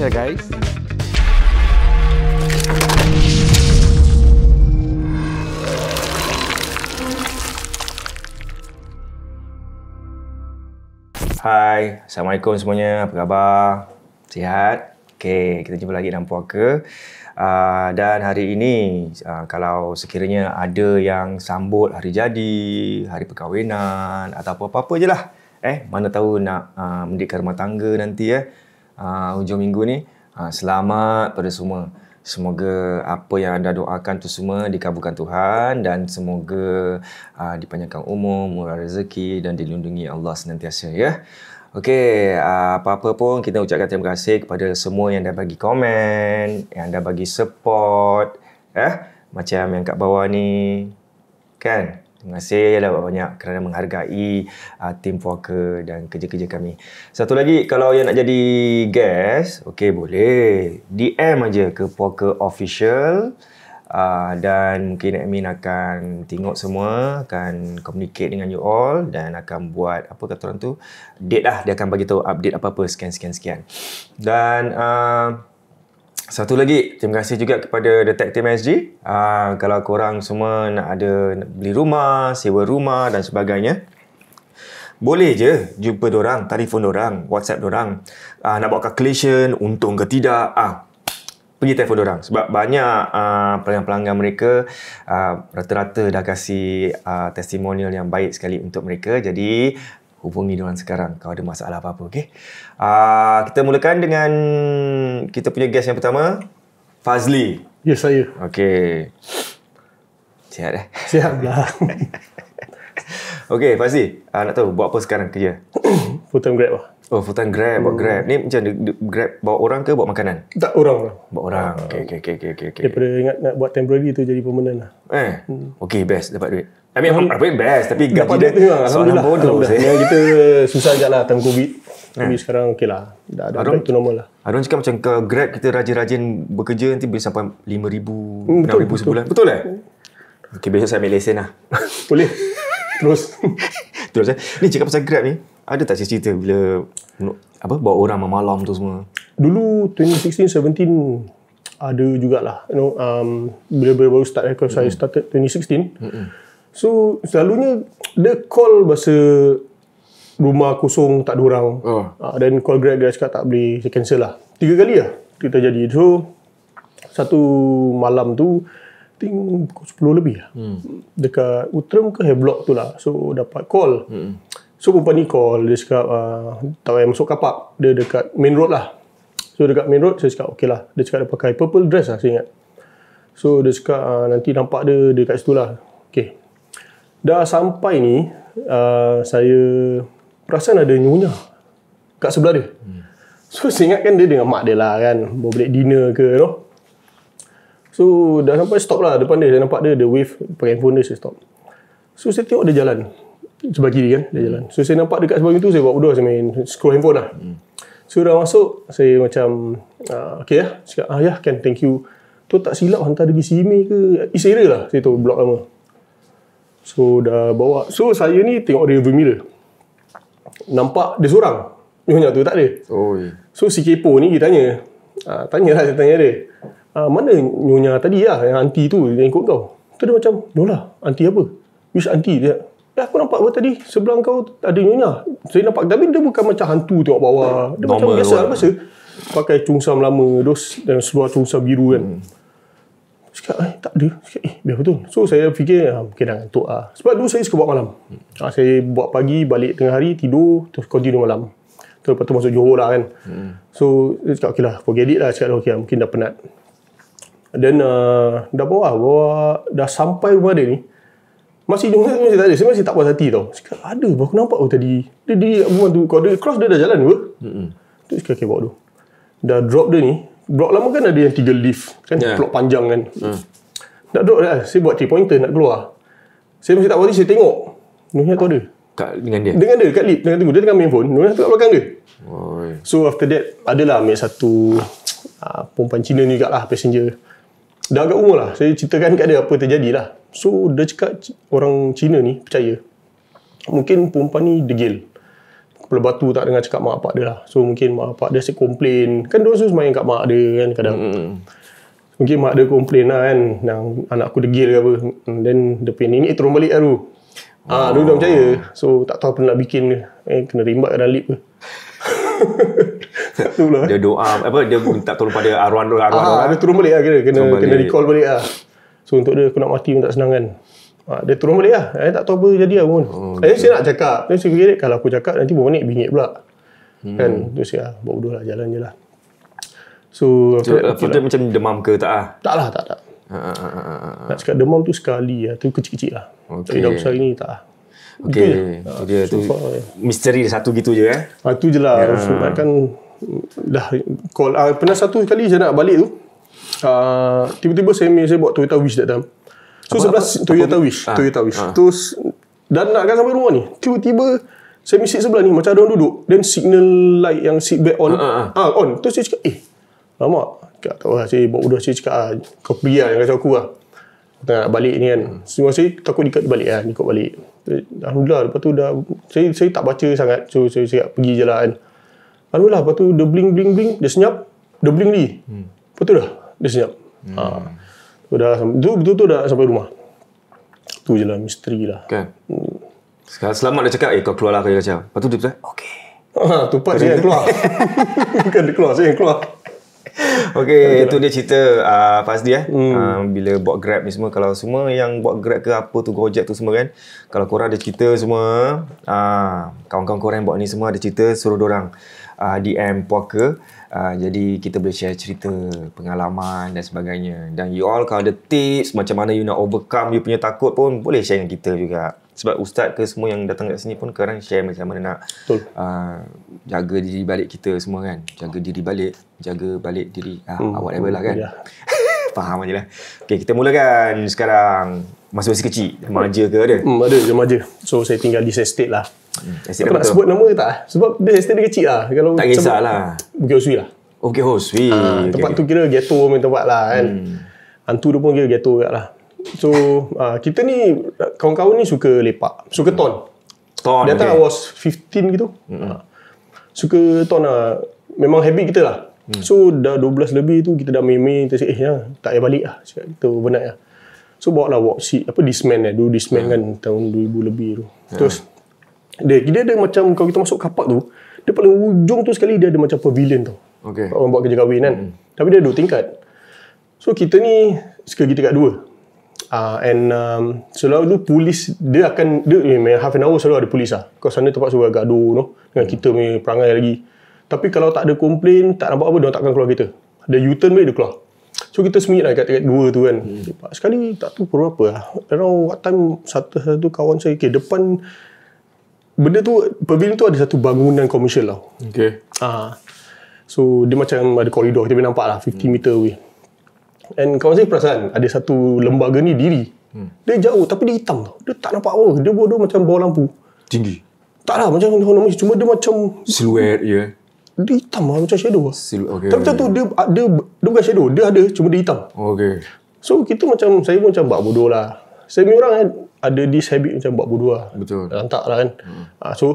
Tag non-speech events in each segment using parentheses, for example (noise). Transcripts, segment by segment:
ya guys. Hai, Assalamualaikum semuanya. Apa khabar? Sihat? Okay, kita jumpa lagi dalam puaka. Uh, dan hari ini, uh, kalau sekiranya ada yang sambut hari jadi, hari perkahwinan atau apa-apa je lah. Eh, mana tahu nak uh, ah, mendidikkan rumah tangga nanti ya. Eh uh, hujung minggu ni. Uh, selamat pada semua. Semoga apa yang anda doakan tu semua dikabulkan Tuhan dan semoga uh, dipanjangkan umur, murah rezeki dan dilindungi Allah senantiasa ya. Okey, apa-apa pun kita ucapkan terima kasih kepada semua yang dah bagi komen, yang dah bagi support, eh macam yang kat bawah ni. Kan? Terima kasih banyak-banyak kerana menghargai uh, tim puaka dan kerja-kerja kami. Satu lagi, kalau yang nak jadi guest, okay, boleh DM aja ke puaka official uh, dan mungkin admin akan tengok semua, akan communicate dengan you all dan akan buat apa kata orang tu, date lah, dia akan bagi tahu update apa-apa, scan-scan-scan. Dan... Uh, satu lagi, terima kasih juga kepada Detective SG. Aa, ah, kalau korang semua nak ada nak beli rumah, sewa rumah dan sebagainya, boleh je jumpa orang, telefon orang, WhatsApp orang. Ah, nak buat calculation untung ke tidak, ah pergi telefon orang sebab banyak ah, pelanggan-pelanggan mereka rata-rata dah kasih aa, testimonial yang baik sekali untuk mereka. Jadi hubungi diorang sekarang kalau ada masalah apa-apa okey. Uh, kita mulakan dengan kita punya guest yang pertama Fazli. Ya saya. Okey. Sihat eh? Sihat dah. (laughs) okey Fazli, uh, nak tahu buat apa sekarang kerja? (coughs) full time grab lah. Oh full time grab, hmm. buat grab. Ni macam grab bawa orang ke bawa makanan? Tak orang lah. Bawa orang. Ah. Okey okey okey okey okey. Daripada ingat nak buat temporary tu jadi permanent lah. Eh. Hmm. Okey best dapat duit. Tapi um, apa yang best Tapi gaji dia tu Alhamdulillah bodoh Ya kita (laughs) Susah sekejap lah Time covid Tapi ha. sekarang okey lah Dah ada Arun, tu normal lah Arun cakap macam ke Grab kita rajin-rajin Bekerja nanti Boleh sampai 5,000 hmm, 6,000 betul, sebulan Betul, betul eh Okey besok saya ambil lesen lah (laughs) Boleh Terus (laughs) Terus eh Ni cakap pasal Grab ni Ada tak cerita Bila apa Bawa orang malam tu semua Dulu 2016-17 ada jugalah you know um bila baru start aku mm-hmm. saya hmm. started 2016 mm-hmm. So selalunya dia call bahasa rumah kosong tak ada orang. Oh. Uh, then call Grab dia cakap tak boleh saya cancel lah. Tiga kali lah kita jadi. So satu malam tu ting pukul 10 lebih lah. Hmm. Dekat Utrem ke Havelock tu lah. So dapat call. Hmm. So perempuan ni call dia cakap uh, tak payah masuk kapak. Dia dekat main road lah. So dekat main road saya cakap okey lah. Dia cakap dia pakai purple dress lah saya ingat. So dia cakap uh, nanti nampak dia dekat situ lah. Okay. Dah sampai ni, uh, saya perasan ada nyonya kat sebelah dia. Hmm. So, saya ingatkan dia dengan mak dia lah kan. Bawa balik dinner ke, you know. So, dah sampai stop lah depan dia. Saya nampak dia, dia wave pakai handphone dia, saya stop. So, saya tengok dia jalan. Sebelah kiri kan, dia jalan. Hmm. So, saya nampak dekat sebelah tu, saya buat bodoh, saya main scroll handphone lah. Hmm. So dah masuk, saya macam uh, Okay lah, cakap, ah ya yeah, kan, thank you Tu tak silap hantar dari sini ke East area lah, saya tahu blok lama So dah bawa. So saya ni tengok dia view mirror. Nampak dia seorang. Dia banyak tu tak ada. Oh, yeah. So si kepo ni dia tanya. Ha, tanya lah saya tanya dia. Ha, mana nyonya tadi lah yang anti tu yang ikut kau? Tu dia macam, no lah. Anti apa? Which anti dia? eh aku nampak buat tadi sebelah kau ada nyonya. Saya nampak tapi dia bukan macam hantu tengok bawah. Dia Normal macam biasa. Lah. biasa Pakai cungsam lama. Dos dan sebuah cungsam biru kan. Hmm. Cakap, eh, tak ada. Cakap, eh, biar betul. So, saya fikir, ha, mungkin dah ngantuk. Ha. Sebab dulu saya suka buat malam. Ha, saya buat pagi, balik tengah hari, tidur, terus continue malam. Terus lepas tu masuk Johor lah kan. Hmm. So, dia cakap, okey lah, forget it lah. Cakap, okey lah, mungkin dah penat. Then, uh, dah bawa, bawa, dah sampai rumah dia ni. Masih jumpa, masih tak ada. Saya masih tak puas hati tau. Cakap, ada. Aku nampak oh, tadi. Dia di rumah tu, kalau dia cross, dia dah jalan ke? Hmm. Terus cakap, okay, bawa tu. Dah drop dia ni, blok lama kan ada yang tiga lift kan yeah. blok panjang kan hmm. nak duduk lah, saya buat three pointer nak keluar saya mesti tak berhenti saya tengok Nuhnya tu ada kat, dengan dia dengan dia kat lift dengan dia tengah main phone Nuhnya tu kat belakang dia Oi. so after that adalah ambil satu uh, perempuan Cina ni kat lah passenger dah agak umur lah saya ceritakan kat dia apa terjadi lah so dia cakap orang Cina ni percaya mungkin perempuan ni degil kepala batu tak dengar cakap mak bapak dia lah. So mungkin mak bapak dia asyik komplain. Kan dia selalu main kat mak dia kan kadang. Hmm. Mungkin mak dia komplain lah kan. Yang anak aku degil ke apa. Hmm, then dia punya nenek turun balik lah tu. Ah, oh. dulu dah percaya. So tak tahu apa nak bikin ni. Eh kena rimbat dalam lip ke. Itulah. (laughs) Dia doa apa dia minta tolong pada arwah arwah ah, dia lah. turun balik lah kena kena, kena recall balik lah. So untuk dia aku nak mati pun tak senang kan. Ah, dia turun balik lah. Saya eh, tak tahu apa jadi lah pun. Oh, eh, saya nak cakap. Saya suka kira kalau aku cakap nanti bawa naik bingit pula. Hmm. Kan? Tu saya lah. Buat lah. Jalan je lah. So, so aku dia macam demam ke tak lah? Tak lah, tak tak. Ah, ah, ah, ah Nak demam tu sekali lah. Tu kecil-kecil lah. Okay. Tapi dah besar ni tak lah. Okay. Itu dia. Tu eh. dia tu misteri satu gitu je eh. Ah, tu je lah. Yeah. So, kan dah call. Ah, pernah satu kali saya nak balik tu. Ah, tiba-tiba saya, saya buat Toyota Wish datang. So apa, sebelah apa, Toyota apa, Wish, ha, ah, Toyota Wish. Ha. Ah. Terus dan nak kan sampai rumah ni. Tiba-tiba saya mesti sebelah ni macam ada orang duduk then signal light yang seat belt on. Ah ha, ha, ha. ha, on. Terus saya cakap, "Eh, lama." Tak tahu lah saya buat bodoh saya cakap, ah, "Kau yang lah, kacau aku lah." Tengah nak balik ni kan. Semua saya takut ikut balik lah, ikut balik. Alhamdulillah lepas tu dah saya saya tak baca sangat. So saya cakap pergi je lah kan. Alhamdulillah lepas tu dia bling bling bling, dia senyap. Dia bling ni. Hmm. Lepas dah dia senyap. Hmm. Ha. Sudah tu tu tu dah sampai rumah. Tu je lah misteri lah. Kan. Hmm. Sekarang selamat dia cakap eh kau keluarlah kau kacau. Lepas tu dia cakap, "Okey." Ha, tupat saya yang keluar. (laughs) Bukan dia keluar, saya yang keluar. Okey, itu lah. dia cerita uh, ah, Fazli eh. Hmm. Uh, bila buat Grab ni semua kalau semua yang buat Grab ke apa tu Gojek tu semua kan. Kalau korang ada cerita semua, uh, kawan-kawan korang yang buat ni semua ada cerita suruh dia orang uh, DM Puaka uh, jadi kita boleh share cerita pengalaman dan sebagainya dan you all kalau ada tips macam mana you nak overcome you punya takut pun boleh share dengan kita juga sebab ustaz ke semua yang datang kat sini pun kadang share macam mana nak uh, jaga diri balik kita semua kan jaga diri balik jaga balik diri uh, hmm. whatever lah kan yeah. (laughs) faham aje lah okay, kita mulakan sekarang masa masih kecil remaja ke ada hmm, ada remaja so saya tinggal di estate lah Hmm. Aku nak sebut nama dia tak Sebab dia estate dia kecil lah. Kalau tak kisahlah. Bukit Hoswi lah. Oh, Bukit Hoswi. Ha, ah, okay, tempat okay. tu kira ghetto main tempat lah kan. Hmm. Hantu tu pun kira ghetto kat lah. So, ha, kita ni, kawan-kawan ni suka lepak. Suka ton. Ton, Dia okay. was 15 gitu. Hmm. Ha. Suka ton lah. Memang habit kita lah. Hmm. So, dah 12 lebih tu, kita dah main-main. Kita cakap, eh, ya, tak payah balik lah. Cakap, kita overnight lah. So, bawa lah walk seat. Apa, disman eh. Dulu disman hmm. kan, tahun 2000 lebih tu. Hmm. Terus, hmm. Dia, dia ada macam kalau kita masuk kapak tu, dia paling ujung tu sekali dia ada macam pavilion tu. Okay. Orang buat kerja kahwin kan. Hmm. Tapi dia dua tingkat. So kita ni suka kita kat dua. Ah uh, and um, selalu polis dia akan dia eh, half an hour selalu ada polis ah. Kau sana tempat suruh gaduh no dengan hmm. kita punya perangai lagi. Tapi kalau tak ada komplain, tak nampak apa, dia takkan keluar kita. Ada U-turn balik, dia keluar. So, kita sembunyi lah kat dua tu kan. Hmm. Sekali, tak tahu berapa lah. Around what time, satu satu kawan saya, okay, depan benda tu pavilion tu ada satu bangunan komersial tau. Okey. Ah. Ha. So dia macam ada koridor kita boleh nampak lah 50 hmm. meter away. And kawan saya perasan ada satu lembaga ni diri. Hmm. Dia jauh tapi dia hitam tau. Dia tak nampak apa. Dia bodoh macam bawah lampu. Tinggi. Tak lah macam orang nama cuma dia macam silhouette ya. Yeah. Dia hitam lah macam shadow lah. Sil- okay, tapi okay. tu dia ada dia bukan shadow, dia ada cuma dia hitam. Okay. So kita macam saya pun macam buat bodoh lah. Saya punya orang kan, ada di habit macam buat berdua lah. Betul. lantak lah kan. Hmm. Uh, so,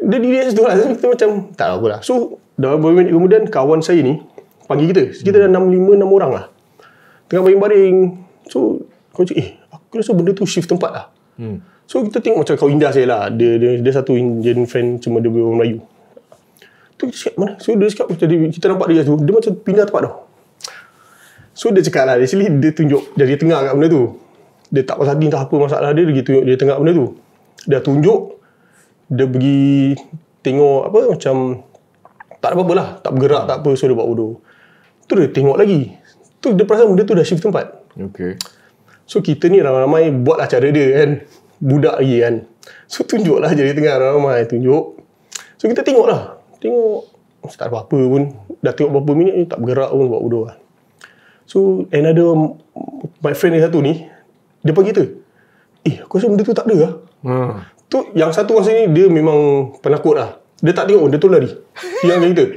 dia diri situ lah. Hmm. Kita macam, tak tahu lah. So, dah beberapa minit kemudian, kawan saya ni, panggil kita. Kita hmm. dah 6-5-6 orang lah. Tengah baring-baring. So, kau cakap, eh, aku rasa benda tu shift tempat lah. Hmm. So kita tengok macam kau indah saya lah. Dia, dia, dia, satu Indian friend cuma dia orang Melayu. Tu dia cakap mana? So dia cakap kita nampak dia tu. Dia macam pindah tempat tau. So dia cakap lah. Actually dia tunjuk dari tengah kat benda tu dia tak pasal tak apa masalah dia, dia dia tengah benda tu. Dia tunjuk, dia pergi tengok apa macam tak ada apa-apa lah. Tak bergerak, tak apa. So dia buat bodoh. Tu dia tengok lagi. Tu dia perasan benda tu dah shift tempat. Okay. So kita ni ramai-ramai buat acara lah dia kan. Budak lagi kan. So tunjuklah jadi tengah ramai Tunjuk. So kita tengoklah, Tengok. Lah. Tak ada apa-apa pun. Dah tengok berapa minit ni tak bergerak pun buat bodoh lah. So another my friend yang satu ni dia pergi tu. Eh, aku rasa benda tu tak ada lah. Hmm. Tu yang satu masa ni dia memang penakut lah. Dia tak tengok pun, dia tu lari. yang kita.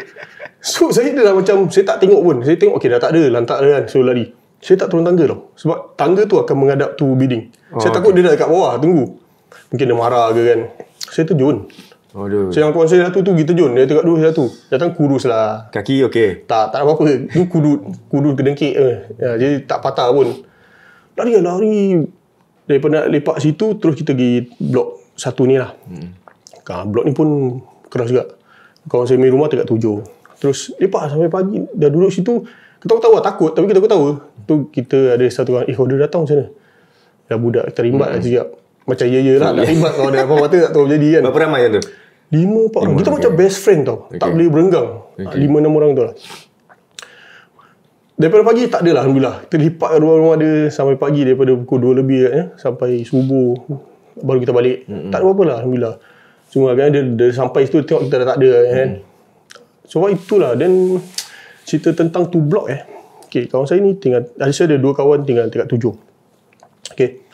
So, saya dia dah macam, saya tak tengok pun. Saya tengok, okey dah tak ada, lantak dia kan. So, lari. Saya tak turun tangga tau. Sebab tangga tu akan menghadap tu bidding. Oh, saya takut okay. dia dah dekat bawah, tunggu. Mungkin dia marah ke kan. Saya terjun. Oh, Saya yang kawan saya satu tu, kita jun. Dia tengok dulu saya tu Datang kurus lah. Kaki okey? Tak, tak ada apa-apa. Tu kudut. Kudut kedengkik. Eh. Ya, jadi tak patah pun lari lari daripada nak lepak situ terus kita pergi blok satu ni lah hmm. Ha, blok ni pun keras juga kawan saya rumah dekat tujuh terus lepak sampai pagi dah duduk situ kita tahu takut tapi kita tahu tu kita ada satu orang eh kau dah datang sana dah budak terimbat hmm. lah sekejap macam ya ya lah terimbat kalau ada apa mata tak tahu jadi kan berapa ramai tu? lima empat orang kita macam best friend tau okay. tak boleh berenggang lima okay. enam orang tu lah Daripada pagi tak adalah Alhamdulillah. Kita lipat rumah-rumah dia sampai pagi daripada pukul 2 lebih kan, eh, sampai subuh. Baru kita balik. Mm-hmm. Tak ada apa-apa lah Alhamdulillah. Cuma kan dia, dia sampai situ tengok kita dah tak ada kan. Mm. Sebab so, itulah. Then cerita tentang tu blok eh. Okay, kawan saya ni tinggal, ada saya ada dua kawan tinggal dekat tujuh. Okay.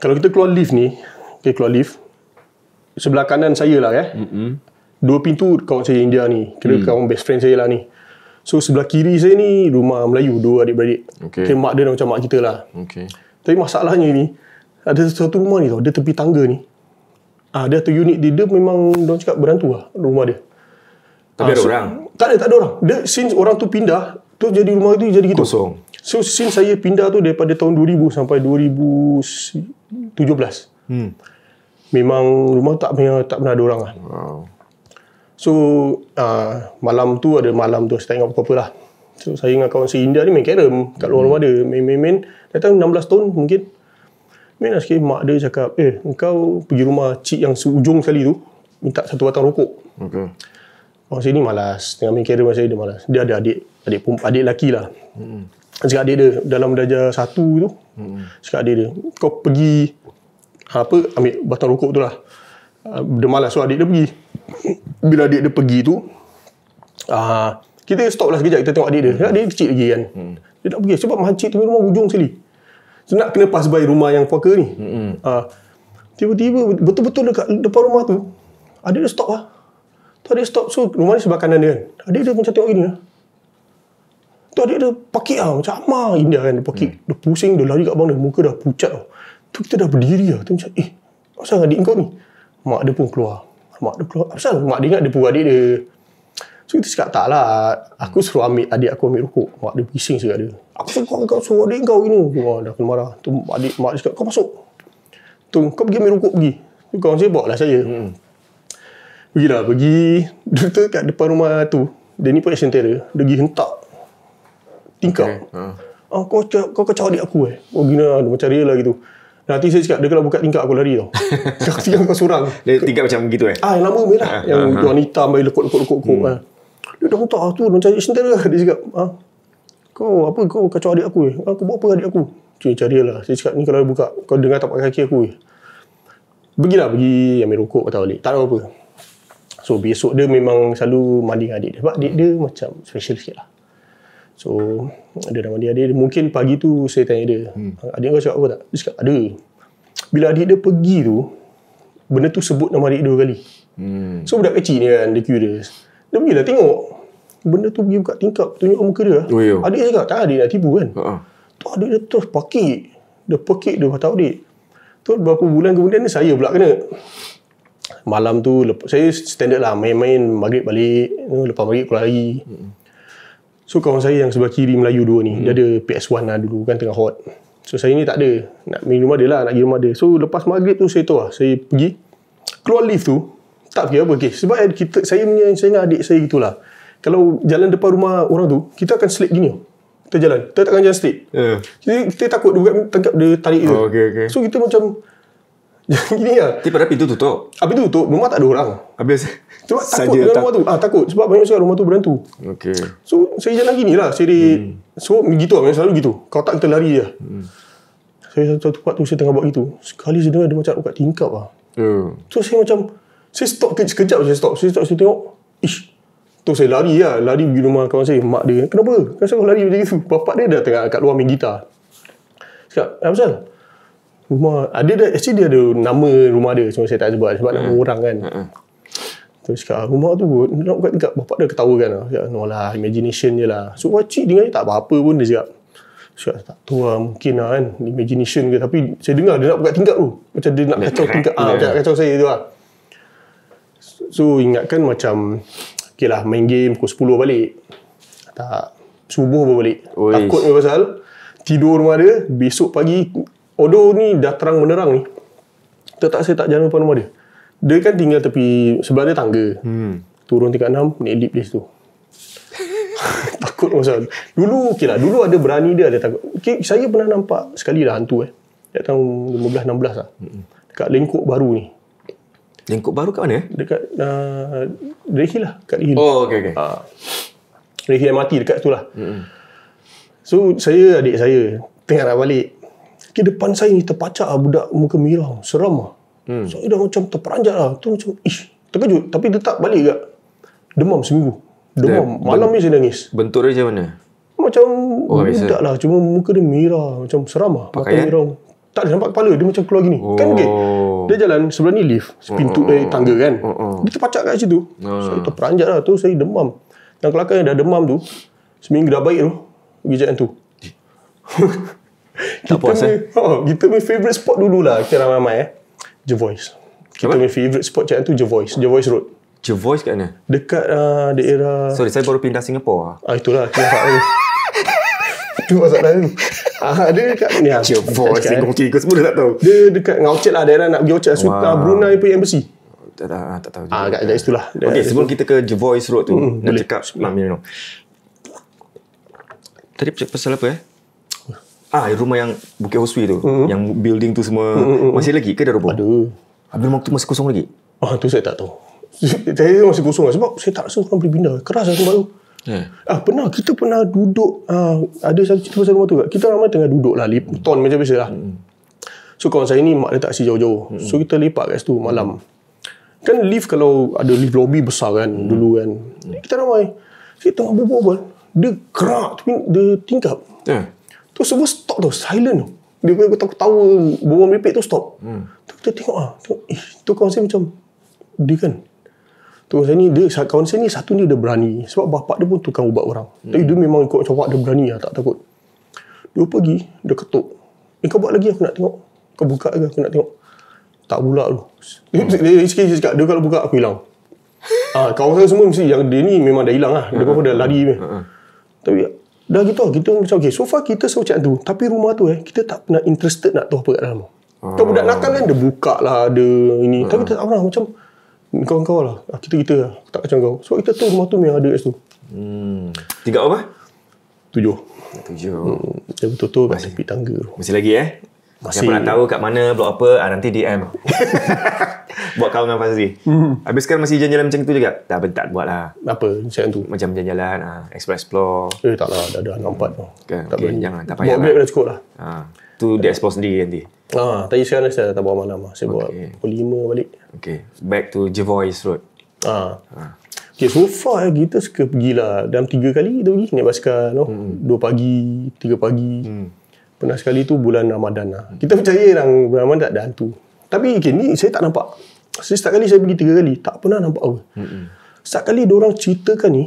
Kalau kita keluar lift ni, okay, keluar lift, sebelah kanan saya lah eh. Mm-hmm. Dua pintu kawan saya India ni. Kira mm. kawan best friend saya lah ni. So sebelah kiri saya ni rumah Melayu dua adik-beradik. Okay. okay mak dia macam mak kita lah. Okay. Tapi masalahnya ni ada satu rumah ni tau, dia tepi tangga ni. Ah dia tu unit dia, dia memang dong cakap berantu lah rumah dia. Tak ah, ada so, orang. Tak ada tak ada orang. Dia since orang tu pindah tu jadi rumah tu jadi gitu. Kosong. So since saya pindah tu daripada tahun 2000 sampai 2017. Hmm. Memang rumah tak pernah tak pernah ada orang lah. Wow. So uh, malam tu ada malam tu saya tak ingat apa-apa lah. So saya dengan kawan si India ni main carom kat luar rumah dia. Main-main-main. Datang 16 tahun mungkin. Main lah sikit mak dia cakap, eh kau pergi rumah cik yang seujung sekali tu. Minta satu batang rokok. Okay. Kawan saya ni malas. Tengah main carom saya dia malas. Dia ada adik. Adik pump, adik lelaki lah. Hmm. Cakap adik dia dalam darjah satu tu. Hmm. Cakap adik dia, kau pergi apa ambil batang rokok tu lah. Ah, dia malas so adik dia pergi bila adik dia pergi tu uh, kita stop lah sekejap kita tengok adik dia hmm. dia kecil lagi kan hmm. dia nak pergi sebab makcik tu rumah hujung sekali so nak kena pass by rumah yang puaka ni hmm. uh, tiba-tiba betul-betul dekat depan rumah tu adik dia stop lah tu adik stop so rumah ni sebelah kanan dia kan adik dia macam tengok gini lah tu adik dia pakik lah macam amah India kan dia pakik hmm. dia pusing dia lari kat bang dia muka dah pucat tau tu kita dah berdiri lah tu macam eh kenapa adik kau ni mak dia pun keluar mak dia keluar. Kenapa? Mak dia ingat dia pukul adik dia. So, kita cakap, tak lah. Aku suruh ambil adik aku ambil rokok. Mak dia bising sekali dia. Aku suruh kau suruh adik kau gini. Wah, dah kena marah. Tu, adik, mak dia cakap, kau masuk. Tu, kau pergi ambil rokok pergi. Tu, kawan saya bawa lah saya. Hmm. Pergilah, pergi. Dia tu kat depan rumah tu. Dia ni pun action terror. Dia pergi hentak. Tingkap. Okay. Uh. Ah, kau, kau kacau adik aku eh. Oh, gini lah. Macam real lah gitu. Nanti saya cakap, dia kalau buka tingkap aku lari tau. Cakap tinggal kau seorang. Dia tingkap macam gitu eh? Ah, lah. ah yang lama merah. Uh-huh. Yang uh warna hitam, bagi lekuk-lekuk-lekuk. Hmm. Ah. Dia dah hutak tu, dia cari sentara lah. Dia cakap, ah, kau apa, kau kacau adik aku. Eh? Ah, aku buat apa adik aku? Cuma cari lah. Saya cakap, ni kalau buka, kau dengar tapak kaki aku. Eh? Pergilah, pergi ambil rokok, Tahu balik. Tak ada apa-apa. So, besok dia memang selalu mandi dengan adik dia. Sebab adik dia macam special sikit lah. So, ada nama dia. Dia mungkin pagi tu saya tanya dia. Hmm. Ah, adik kau cakap apa tak? Dia cakap ada. Bila adik dia pergi tu, benda tu sebut nama adik dua kali. Hmm. So budak kecil ni kan, dia curious. Dia pergi lah tengok. Benda tu pergi buka tingkap, tunjuk muka dia. Oh, iya. Adik cakap, tak adik nak tipu kan? Uh-huh. Tu adik dia terus pakik. Dia pakik, dia tahu adik. Tu beberapa bulan kemudian ni saya pula kena. Malam tu, saya standard lah main-main maghrib balik. Lepas maghrib keluar lagi. Hmm. So kawan saya yang sebelah kiri Melayu dua ni, hmm. dia ada PS1 lah dulu kan tengah hot. So saya ni tak ada. Nak pergi rumah dia lah, nak pergi rumah dia. So lepas maghrib tu saya tahu lah, saya pergi. Keluar lift tu, tak pergi apa. Okay. Sebab kita, saya punya saya dengan adik saya gitulah. Kalau jalan depan rumah orang tu, kita akan slip gini. Oh. Kita jalan. Kita takkan jalan straight. Yeah. Hmm. Jadi kita takut dia, tangkap, dia tarik oh, tu. Okay, okay. So kita macam, (laughs) Gini lah. Tiba tapi pintu tutup. Apa pintu tutup? Rumah tak ada orang. Habis Cuma (laughs) takut Saja dengan tak... rumah tu. Ah takut sebab banyak sekali rumah tu berantu. Okey. So saya jalan gini lah. Saya di hmm. so begitu lah. Selalu gitu. Kalau tak kita lari je. Hmm. Saya satu tempat tu saya tengah buat gitu. Sekali saya dengar dia macam buka tingkap lah. Hmm. So saya macam saya stop ke, sekejap saya stop. Saya stop saya tengok. Ish. Tu saya lari lah. Lari pergi rumah kawan saya. Mak dia. Kenapa? Kenapa saya lari macam itu? Bapak dia dah tengah kat luar main gitar. Cakap, apa pasal? Rumah ah, ada dah actually dia ada nama rumah dia cuma saya tak sebut lah sebab mm. nama hmm. orang kan. Mm. Terus cakap ah, rumah tu pun nak buat dekat bapak dia ketawa kan. Cakap no lah imagination je lah. So pakcik oh, dengar tak apa-apa pun dia cakap. Cakap tak tahu lah mungkin lah kan imagination ke tapi saya dengar dia nak buka tingkap tu. Macam dia nak kacau tingkap ah macam kacau saya tu lah. So ingatkan macam okay lah main game pukul 10 balik. Tak subuh baru balik. Takut ni pasal tidur rumah dia besok pagi Odoh ni dah terang menerang ni. Tetap saya tak jalan pun rumah dia. Dia kan tinggal tepi sebelah dia tangga. Hmm. Turun tingkat enam, naik lip di situ. takut masa Dulu, okay lah. Dulu ada berani dia, ada takut. Okay, saya pernah nampak sekali lah hantu eh. Dekat tahun 15-16 lah. Hmm. Dekat lengkok baru ni. Lengkok baru kat mana? Eh? Dekat uh, Rehil lah. Oh, ah. Dekat Rehil. Oh, okay, okay. Uh, Rehil MRT dekat tu lah. Hmm. So, saya, adik saya, tengah nak balik. Ke depan saya ni terpacak lah budak muka merah. Seram lah. Hmm. Saya dah macam terperanjat lah. Tu macam ish. Terkejut. Tapi dia tak balik kat. Demam seminggu. Demam. Dan Malam ni saya nangis. Bentuk dia macam mana? Macam oh, budak lah. Cuma muka dia merah. Macam seram lah. Pakaian? merah. Tak ada nampak kepala. Dia macam keluar gini. Kan oh. Kan gate. Dia jalan sebelah ni lift. Pintu oh, oh eh, oh. tangga kan. Oh, oh. Dia terpacak kat situ. Oh. Saya terperanjat lah. Tu saya demam. Yang kelakar yang dah demam tu. Seminggu dah baik tu. Gijakan tu. (laughs) Kita puas eh? Oh, kita punya favourite spot dulu lah kita ramai-ramai eh. Jevois. Kita punya favourite spot macam tu Jevois, Jevois Road. Jevois Voice kat mana? Dekat uh, daerah... Sorry, saya baru pindah Singapura lah. Ah, itulah. Itulah tak ada. Itu masak dah Ah, ada dekat ni lah. Je Voice, eh. semua tak tahu. Dia dekat dengan Ocet lah. Daerah nak pergi Ocet. Wow. Sultan Brunei pun yang bersih. Tak, tak, tak tahu. Ah, ah kat dekat situlah. Okay, sebelum kita ke Jevois Road tu. Hmm, nak boleh. cakap. Tadi pasal apa eh? Ah, rumah yang Bukit Hoswi tu. Mm-hmm. Yang building tu semua. Mm-hmm. Masih lagi ke dah roboh? Ada. Habis rumah tu masih kosong lagi? Ah, tu saya tak tahu. Saya masih kosong lah. Sebab saya tak rasa orang boleh pindah. Keras aku lah baru. Yeah. Ah, pernah. Kita pernah duduk. Ah, ada satu cerita pasal rumah tu. Kita ramai tengah duduk lah. Lip, mm Ton macam biasa lah. mm So, kawan saya ni mak dia tak si jauh-jauh. mm So, kita lepak kat situ malam. Kan lift kalau ada lift lobby besar kan mm dulu kan. mm Kita ramai. Saya tengah berbual-bual. Dia kerak. Dia tingkap. Yeah. Tu semua stop tu, silent tu. Dia punya aku tahu bawa mimpi tu stop. Hmm. Tu kita tengok ah. Tu eh, tu kawan saya macam dia kan. Tu kawan saya ni dia kawan saya ni satu ni dia berani sebab bapak dia pun tukang ubat orang. Hmm. Tapi dia memang ikut cawak dia berani lah, tak takut. Dia pergi, dia ketuk. Eh, kau buat lagi aku nak tengok. Kau buka ke aku nak tengok. Tak pula tu. Hmm. (laughs) Dia, dia, dia, dia, dia, kalau buka aku hilang. (laughs) ah, kawan saya semua mesti yang dia ni memang dah hilang lah. Dia hmm. pun dah lari. uh Tapi Dah gitu kita macam okay, so far kita so macam tu. Tapi rumah tu eh, kita tak pernah interested nak tahu apa kat dalam. Kau ah. budak nakal kan, dia buka lah, ada ini. Ah. Tapi kita tak pernah macam, kau-kau lah, kita-kita ah, lah, tak macam kau. So kita tahu rumah tu yang ada kat situ. Hmm. Tiga apa? Tujuh. Tujuh. Hmm. Dia ya, betul-betul masih, masih tangga tu. Masih lagi eh? Kau siapa nak tahu kat mana blok apa ah, nanti DM (laughs) buat kau dengan Fazli hmm. habis sekarang masih jalan-jalan macam tu juga tak apa tak buat lah apa macam tu macam jalan-jalan ah, explore explore eh taklah, lah dah ada anak empat hmm. okay, tak okay, jangan tak payah buat lah. dah cukup lah ah, tu dia explore sendiri nanti ah, tadi sekarang ni lah. saya tak bawa mana saya okay. buat pukul 5 balik okay. back to Javoy's Road ah. ah. Okay, so far kita suka pergi lah. Dalam tiga kali kita pergi. Naik basikal, no? Hmm. Dua pagi, tiga pagi. Hmm. Pernah sekali tu bulan Ramadan lah. Kita percaya orang bulan Ramadan tak ada hantu. Tapi okay, ni saya tak nampak. Setiap kali saya pergi tiga kali, tak pernah nampak apa. Setiap kali orang ceritakan ni,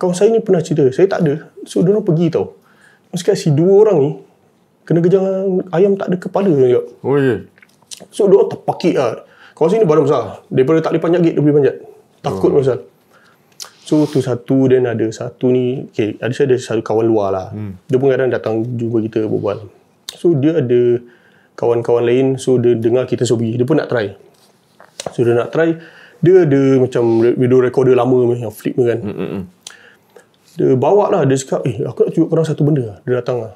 kawan saya ni pernah cerita, saya tak ada. So, orang pergi tau. Maksudnya si dua orang ni, kena kejar ayam tak ada kepala. Oh, ya. Yeah. So, orang terpakit lah. Kawan saya ni badan besar. Daripada tak boleh panjat gate, dia boleh panjat. Takut oh. masalah. So tu satu dan ada satu ni okay, ada saya ada satu kawan luar lah. Hmm. Dia pun kadang datang jumpa kita berbual. So dia ada kawan-kawan lain so dia dengar kita so pergi. Dia pun nak try. So dia nak try dia ada macam video recorder lama yang flip kan. Hmm, hmm, hmm. Dia bawa lah dia cakap eh aku nak tunjuk korang satu benda. Lah. Dia datang lah.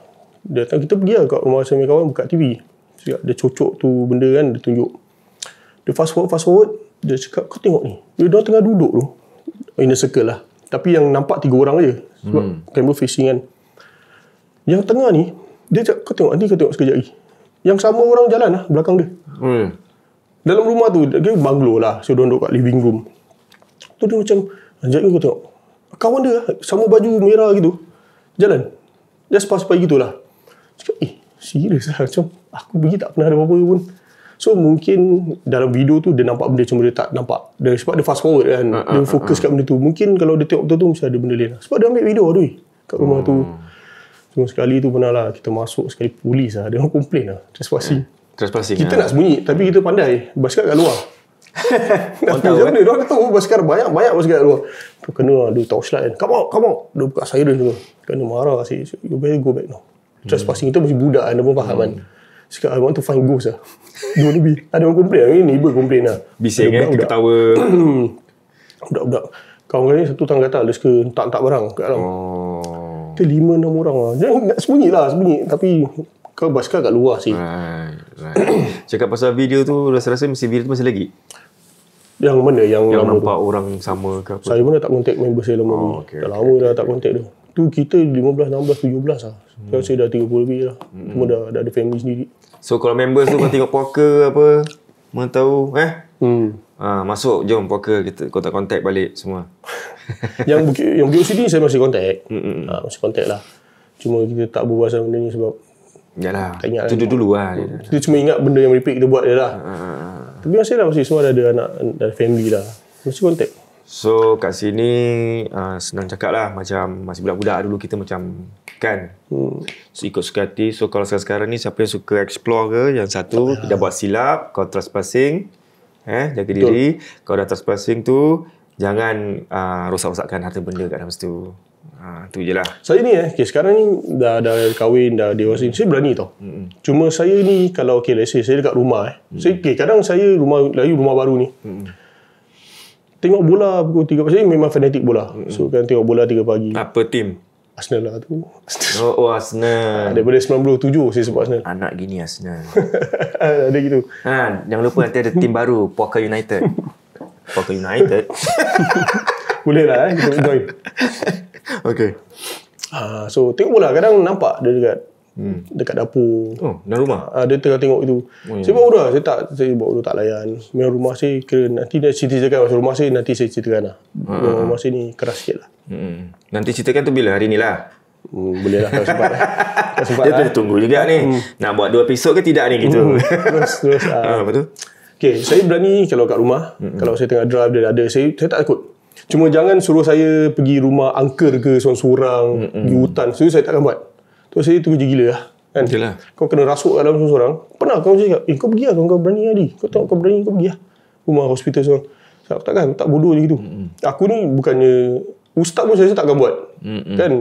Dia datang kita pergi lah kat rumah saya kawan buka TV. Cakap, dia cocok tu benda kan dia tunjuk. Dia fast forward fast forward dia cakap kau tengok ni. Dia tengah duduk tu in a circle lah. Tapi yang nampak tiga orang je. Sebab hmm. camera facing kan. Yang tengah ni, dia cakap, kau tengok ni, kau tengok sekejap lagi. Yang sama orang jalan lah, belakang dia. Hmm. Dalam rumah tu, dia banglo lah. So, dia duduk kat living room. Tu dia macam, sekejap ni kau tengok. Kawan dia lah, sama baju merah gitu. Jalan. Just pass by gitulah. Cakap, eh, serius lah. Macam, aku pergi tak pernah ada apa-apa pun. So mungkin dalam video tu dia nampak benda cuma dia tak nampak. Dia, sebab dia fast forward kan. Uh, uh, dia ah, fokus uh, uh. kat benda tu. Mungkin kalau dia tengok tu tu mesti ada benda lain. Lah. Sebab dia ambil video aduh kat rumah hmm. tu. Cuma sekali tu pernah lah kita masuk sekali polis lah. Dia orang complain lah. Trespassing. Yeah. Hmm. Trespassing. Kita ha. nak sembunyi tapi kita pandai. Basikal kat luar. Nanti (laughs) macam mana? Mereka kata, oh, basikal banyak, banyak basikal kat luar. Tu kena lah, dia tahu slide kan. Come out, come out. Dia buka siren tu. Kena marah kasi. You better go back now. Hmm. Trespassing hmm. kita mesti budak kan. Dia pun faham hmm. kan. Cakap, I want to find ghost lah. (laughs) Dua lebih. ada orang komplain lah. Ini neighbor komplain lah. Bising kita ketawa. Budak-budak. (clears throat) Kawan kali satu tangga atas, dia suka tak hentak barang kat dalam. Oh. lima, enam orang lah. Dia sembunyi lah, sembunyi. Tapi, kau basikal kat luar sih. Right, (coughs) Cakap pasal video tu, rasa-rasa mesti video tu masih lagi? Yang mana? Yang, yang nampak orang sama ke apa? Saya mana tak contact member saya lama oh, okay, ni. Dah lama dah tak contact dia tu kita 15, 16, 17 lah. Hmm. Kalau saya dah 30 lebih lah. Hmm. Cuma dah, dah ada family sendiri. So kalau members tu kau tengok poker apa, mana tahu eh? Hmm. Ah, masuk jom poker kita kontak kontak balik semua. (laughs) yang yang bukit sini saya masih kontak. Hmm. Ah, ha, masih kontak lah. Cuma kita tak berbual sama benda ni sebab Yalah, tak tu lah. dulu lah. Hmm. Kita cuma ingat benda yang repeat kita buat je lah. Ah. Tapi masih lah, masih semua ada, ada anak, ada family lah. Masih kontak. So kat sini uh, senang cakap lah macam masih budak-budak dulu kita macam kan hmm. so, ikut suka hati. So kalau sekarang-sekarang ni siapa yang suka explore ke yang satu dah lah. buat silap kau trespassing eh, jaga Betul. diri. Kau dah trespassing tu jangan uh, rosak-rosakkan harta benda kat dalam situ. Ha, tu je lah. Saya ni eh, okay, sekarang ni dah, ada kahwin, dah dewasa ni, saya berani tau. Mm-hmm. Cuma saya ni, kalau okay, let's say saya dekat rumah eh, mm-hmm. saya, okay, kadang saya rumah, lagi rumah baru ni, mm-hmm tengok bola pukul 3 pagi memang fanatik bola. Mm-hmm. So hmm. kan tengok bola 3 pagi. Apa team? Arsenal lah tu. (laughs) Oh, oh Arsenal. Ada ah, daripada 97 saya sebab Arsenal. Anak gini Arsenal. (laughs) ada gitu. Ha, jangan lupa nanti ada team baru, Poker United. (laughs) Poker United. Boleh lah eh, kita join. Okay. Uh, so tengok bola kadang nampak dia dekat Hmm. Dekat dapur. Oh, dalam rumah? Uh, dia tengah tengok itu. Oh, yeah. Saya ya. buat udah. Saya tak saya buat udah tak layan. Memang rumah saya kira nanti dia ceritakan masa rumah saya nanti saya ceritakan lah. Uh, uh, rumah saya ni keras sikit lah. Hmm. Nanti ceritakan tu bila hari ni lah. Hmm, boleh lah kalau sempat, kalau lah. (laughs) sempat ya, lah. dia lah. tunggu juga ni. Hmm. Nak buat dua episod ke tidak ni gitu. Hmm, terus, terus. Uh, (laughs) apa tu? Okay, saya berani kalau kat rumah. Hmm. Kalau saya tengah drive dia ada. Saya, saya tak takut. Cuma jangan suruh saya pergi rumah angker ke seorang-seorang hmm. di hmm. hutan. So, saya akan buat tu saya tu kerja gila lah kan Yalah. kau kena rasuk dalam seorang pernah kau cakap eh kau pergi lah kau berani Adi lah, kau tengok kau berani kau pergi lah rumah hospital seorang saya kata kan tak bodoh macam tu hmm aku ni bukannya ustaz pun saya rasa takkan buat hmm kan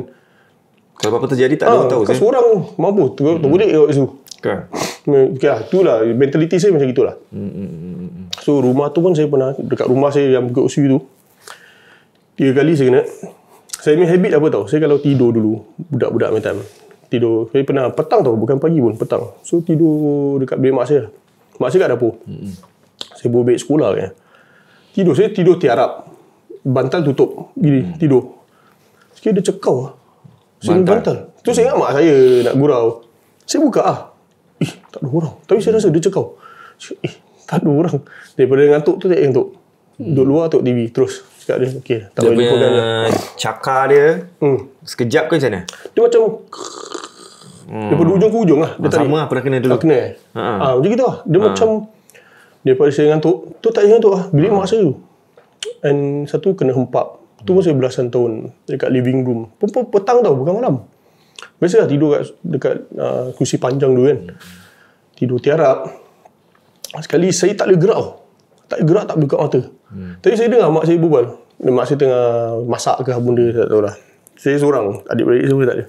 kalau apa-apa terjadi tak ha, ada orang ah, tahu kau seorang mampu tu mm-hmm. boleh kau itu kan ya, tu lah mentaliti saya macam itulah hmm so rumah tu pun saya pernah dekat rumah saya yang dekat usia tu tiga kali saya kena saya punya habit apa tau saya kalau tidur dulu budak-budak main time tidur. Saya pernah petang tau, bukan pagi pun, petang. So tidur dekat bilik mak saya. Mak saya kat dapur. Hmm. Saya bawa sekolah kan. Tidur, saya tidur tiarap. Bantal tutup, gini, hmm. tidur. Sekiranya dia cekau lah. bantal. bantal. Tu saya ingat mak saya nak gurau. Saya buka ah. Ih, tak ada orang. Tapi saya rasa dia cekau. Ih, tak ada orang. Daripada ngantuk tu, tak ada ngantuk. Duduk luar tu TV terus. Cakap dia, okey. Tak boleh Cakar dia, hmm. sekejap ke macam mana? Dia macam Hmm. Daripada ujung ke ujung lah. Dia ah, tarik. Sama lah, pernah kena dulu. Tak kena. Eh? Ha, ah, macam gitu lah. Dia ha. macam, daripada saya ngantuk, tu tak ingat tu lah. Beli ha. Hmm. mak saya tu. And satu kena hempap. Tu hmm. masa belasan tahun dekat living room. Pukul petang tau, bukan malam. Biasalah tidur kat, dekat uh, kursi panjang dulu kan. Hmm. Tidur tiarap. Sekali saya tak boleh gerak tau. Tak boleh gerak, tak buka mata. Hmm. Tapi saya dengar mak saya berbual. Mak saya tengah masak ke benda, saya tak lah. Saya seorang, adik-adik semua tak ada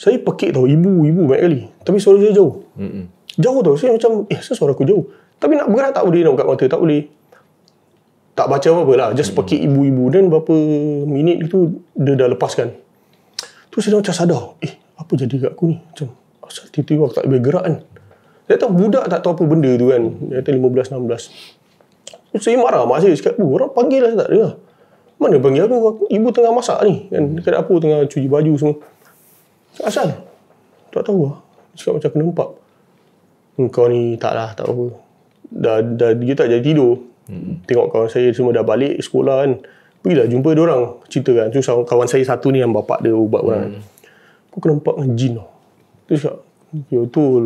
saya pekik tau ibu ibu banyak kali tapi suara saya jauh hmm jauh tau saya macam eh saya suara aku jauh tapi nak bergerak tak boleh nak buka mata tak boleh tak baca apa-apa lah just pekik ibu-ibu dan berapa minit itu dia dah lepaskan tu saya macam sadar eh apa jadi kat aku ni macam asal tiba-tiba aku tak boleh gerak kan dia tahu budak tak tahu apa benda tu kan dia kata 15-16 tu saya marah mak saya cakap oh, orang panggil lah tak dengar mana panggil aku ibu tengah masak ni kan dekat dapur tengah cuci baju semua Asal? Tak tahu lah. Cakap macam kena empat. Hmm, kau ni tak lah, tak apa. Dah, dah, dia tak jadi tidur. Hmm. Tengok kawan saya semua dah balik sekolah kan. Pergilah jumpa dia orang. Ceritakan. Terus kawan saya satu ni yang bapak dia ubat orang. Hmm. Kau kena empat dengan jin tau. Terus cakap, ya betul.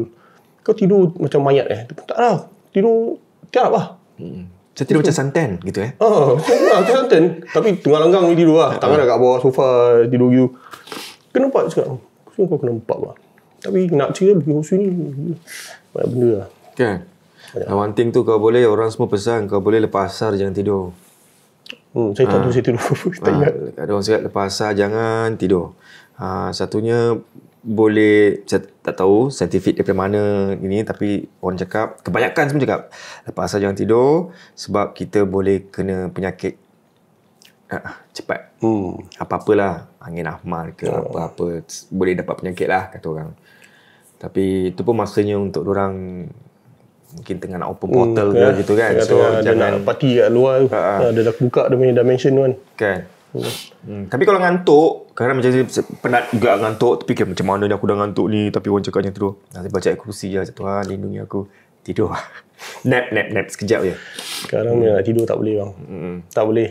Kau tidur macam mayat eh. Tak lah. Tidur tiap lah. Hmm. Saya tidur macam santan gitu eh. Ha, ah, lah, macam santan. Tapi tengah langgang ni tidur lah. Tangan dah kat bawah sofa tidur gitu. Kenapa cakap? pun kau kena empat lah. Tapi nak cerita pergi hosui ni banyak benda lah. Kan? Okay. Yeah. One tu kau boleh, orang semua pesan kau boleh lepas asar jangan tidur. Hmm, saya tak ha. Ah. tahu saya tidur. (laughs) tak ha. Ada orang cakap lepas asar jangan tidur. Ha, satunya boleh saya tak tahu saintifik daripada mana ini tapi orang cakap kebanyakan semua cakap lepas asar jangan tidur sebab kita boleh kena penyakit ha, cepat hmm. apa-apalah angin ahmar ke oh. apa-apa boleh dapat penyakit lah kata orang tapi itu pun masanya untuk orang mungkin tengah nak open hmm, portal hmm, ke kan. gitu kan tengah so tengah jangan nak party kat luar tu uh-huh. ada dah buka dia punya dimension kan kan hmm. hmm. tapi kalau ngantuk kadang macam penat juga ngantuk tapi fikir macam mana ni aku dah ngantuk ni tapi orang cakap macam tidur nanti ah, baca kursi je lah, Tuhan lindungi aku tidur lah. (laughs) nap nap nap sekejap je sekarang hmm. tidur tak boleh bang hmm. tak boleh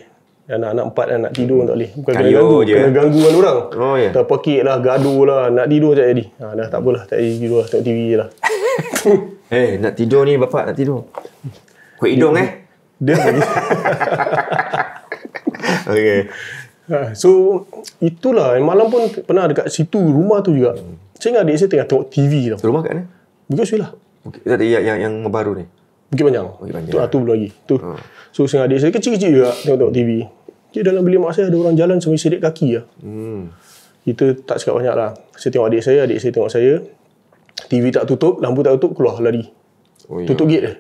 anak-anak empat kan nak tidur hmm. tak boleh. Bukan kena ganggu, je. kena ganggu kan orang. Oh, Yeah. Terpekik lah, gaduh lah, nak tidur tak jadi. Ha, dah tak apalah, tak jadi tidur lah, tengok TV je lah. (laughs) eh, hey, nak tidur ni bapak nak tidur. Kuih hidung eh. Dia lagi. (laughs) okay. Ha, so, itulah. Malam pun pernah dekat situ, rumah tu juga. Hmm. Saya ingat adik saya tengah tengok TV tau. Rumah kat mana? Bukit Suilah. Bukit, tak ada yang, yang baru ni? Bukit Panjang. Bukit Panjang. Tu, lah, tu belum lagi. Tu. Hmm. So, saya dengan adik saya kecil-kecil juga tengok-tengok TV. Jadi dalam bilik mak saya ada orang jalan sambil sidik kaki lah. Hmm. Kita tak cakap banyak lah. Saya tengok adik saya, adik saya tengok saya. TV tak tutup, lampu tak tutup, keluar lari. Oh, iya. Tutup gate eh.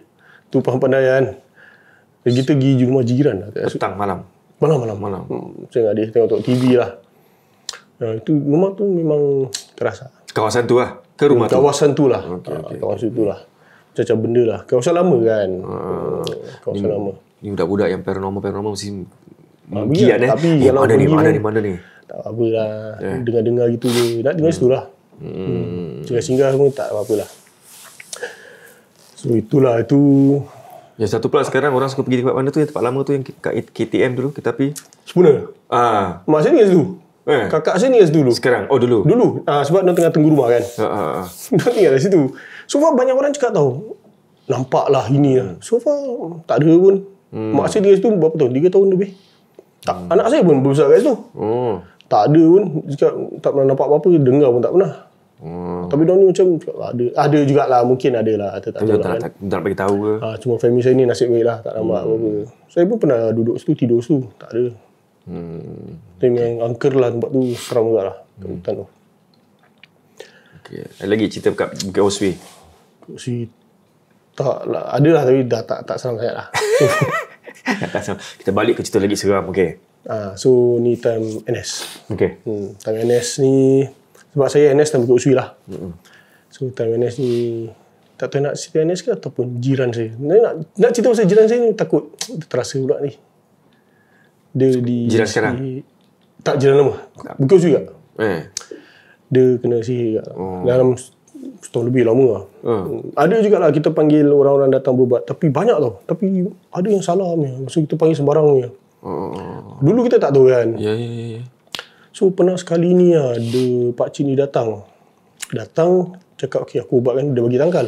Tu pandai-pandai kan. Dan kita pergi rumah jiran. Lah. Petang, malam. Malam, malam. malam. Hmm, saya dengan adik saya tengok TV lah. Ha, itu rumah tu memang terasa. Kawasan tu lah? Ke rumah tu? Kawasan tu lah. Okay, ha, okay. Kawasan tu lah. Macam-macam benda lah. Kawasan lama kan. Ha, kawasan ini, lama. Ini budak-budak yang paranormal-paranormal mesti Mungkin kan eh. Tapi ya, mana, mana ni, mana ni, mana ni. Tak apa lah. Eh. Dengar-dengar gitu je. Nak dengar hmm. situ lah. Hmm. Cuma hmm. singgah pun tak apa-apa lah. So itulah itu. Yang satu pula sekarang orang suka pergi tempat mana tu yang tempat lama tu yang kat KTM dulu kita pergi. Sepuna. Ah. Mak saya ni yang situ. Eh. Kakak saya ni yang situ dulu. Sekarang? Oh dulu? Dulu. Ah, sebab dia tengah tunggu rumah kan. Ha, ha, ha. Dia tinggal situ. So far banyak orang cakap tau. Nampaklah ini lah. So far tak ada pun. Hmm. Mak saya ni yang situ berapa tahun? 3 tahun lebih. Tak. Hmm. Anak saya pun berbesar kat situ. Hmm. Tak ada pun cakap tak pernah nampak apa-apa, dengar pun tak pernah. Hmm. Tapi dia ni macam tak ah, ada ah, ada jugaklah mungkin ada lah atau tak ada. Kan. Tak, tak, tak, bagi tahu ke. Ha, cuma family saya ni nasib baiklah, tak nampak hmm. apa-apa. Saya pun pernah duduk situ tidur situ, tak ada. Hmm. Tim yang angker lah tempat tu seram juga lah hmm. hutan tu. Okay. lagi cerita kat Ghostway? Ghostway tak, lah. ada lah tapi dah tak, tak seram sangat lah. (laughs) seram. kita balik ke cerita lagi seram, okey. Ah, so, ni time NS. Okey. Hmm, time NS ni, sebab saya NS dan Bukit Uswi lah. hmm So, time NS ni, tak tahu nak cerita NS ke ataupun jiran saya. Nak, nak, nak cerita pasal jiran saya ni, takut terasa pula ni. Dia so, di... Jiran sekarang? tak, jiran lama. Bukit Uswi juga. Eh. Dia kena sihir juga. Oh. Dalam setahun lebih lama lah. Hmm. Ada juga lah kita panggil orang-orang datang berubat. Tapi banyak tau. Tapi ada yang salah ni. So kita panggil sembarang ni. Hmm. Dulu kita tak tahu kan. Ya, yeah, ya, yeah, ya. Yeah. So pernah sekali ni lah ada pakcik ni datang. Datang, cakap okay aku ubat kan. Dia bagi tangkal.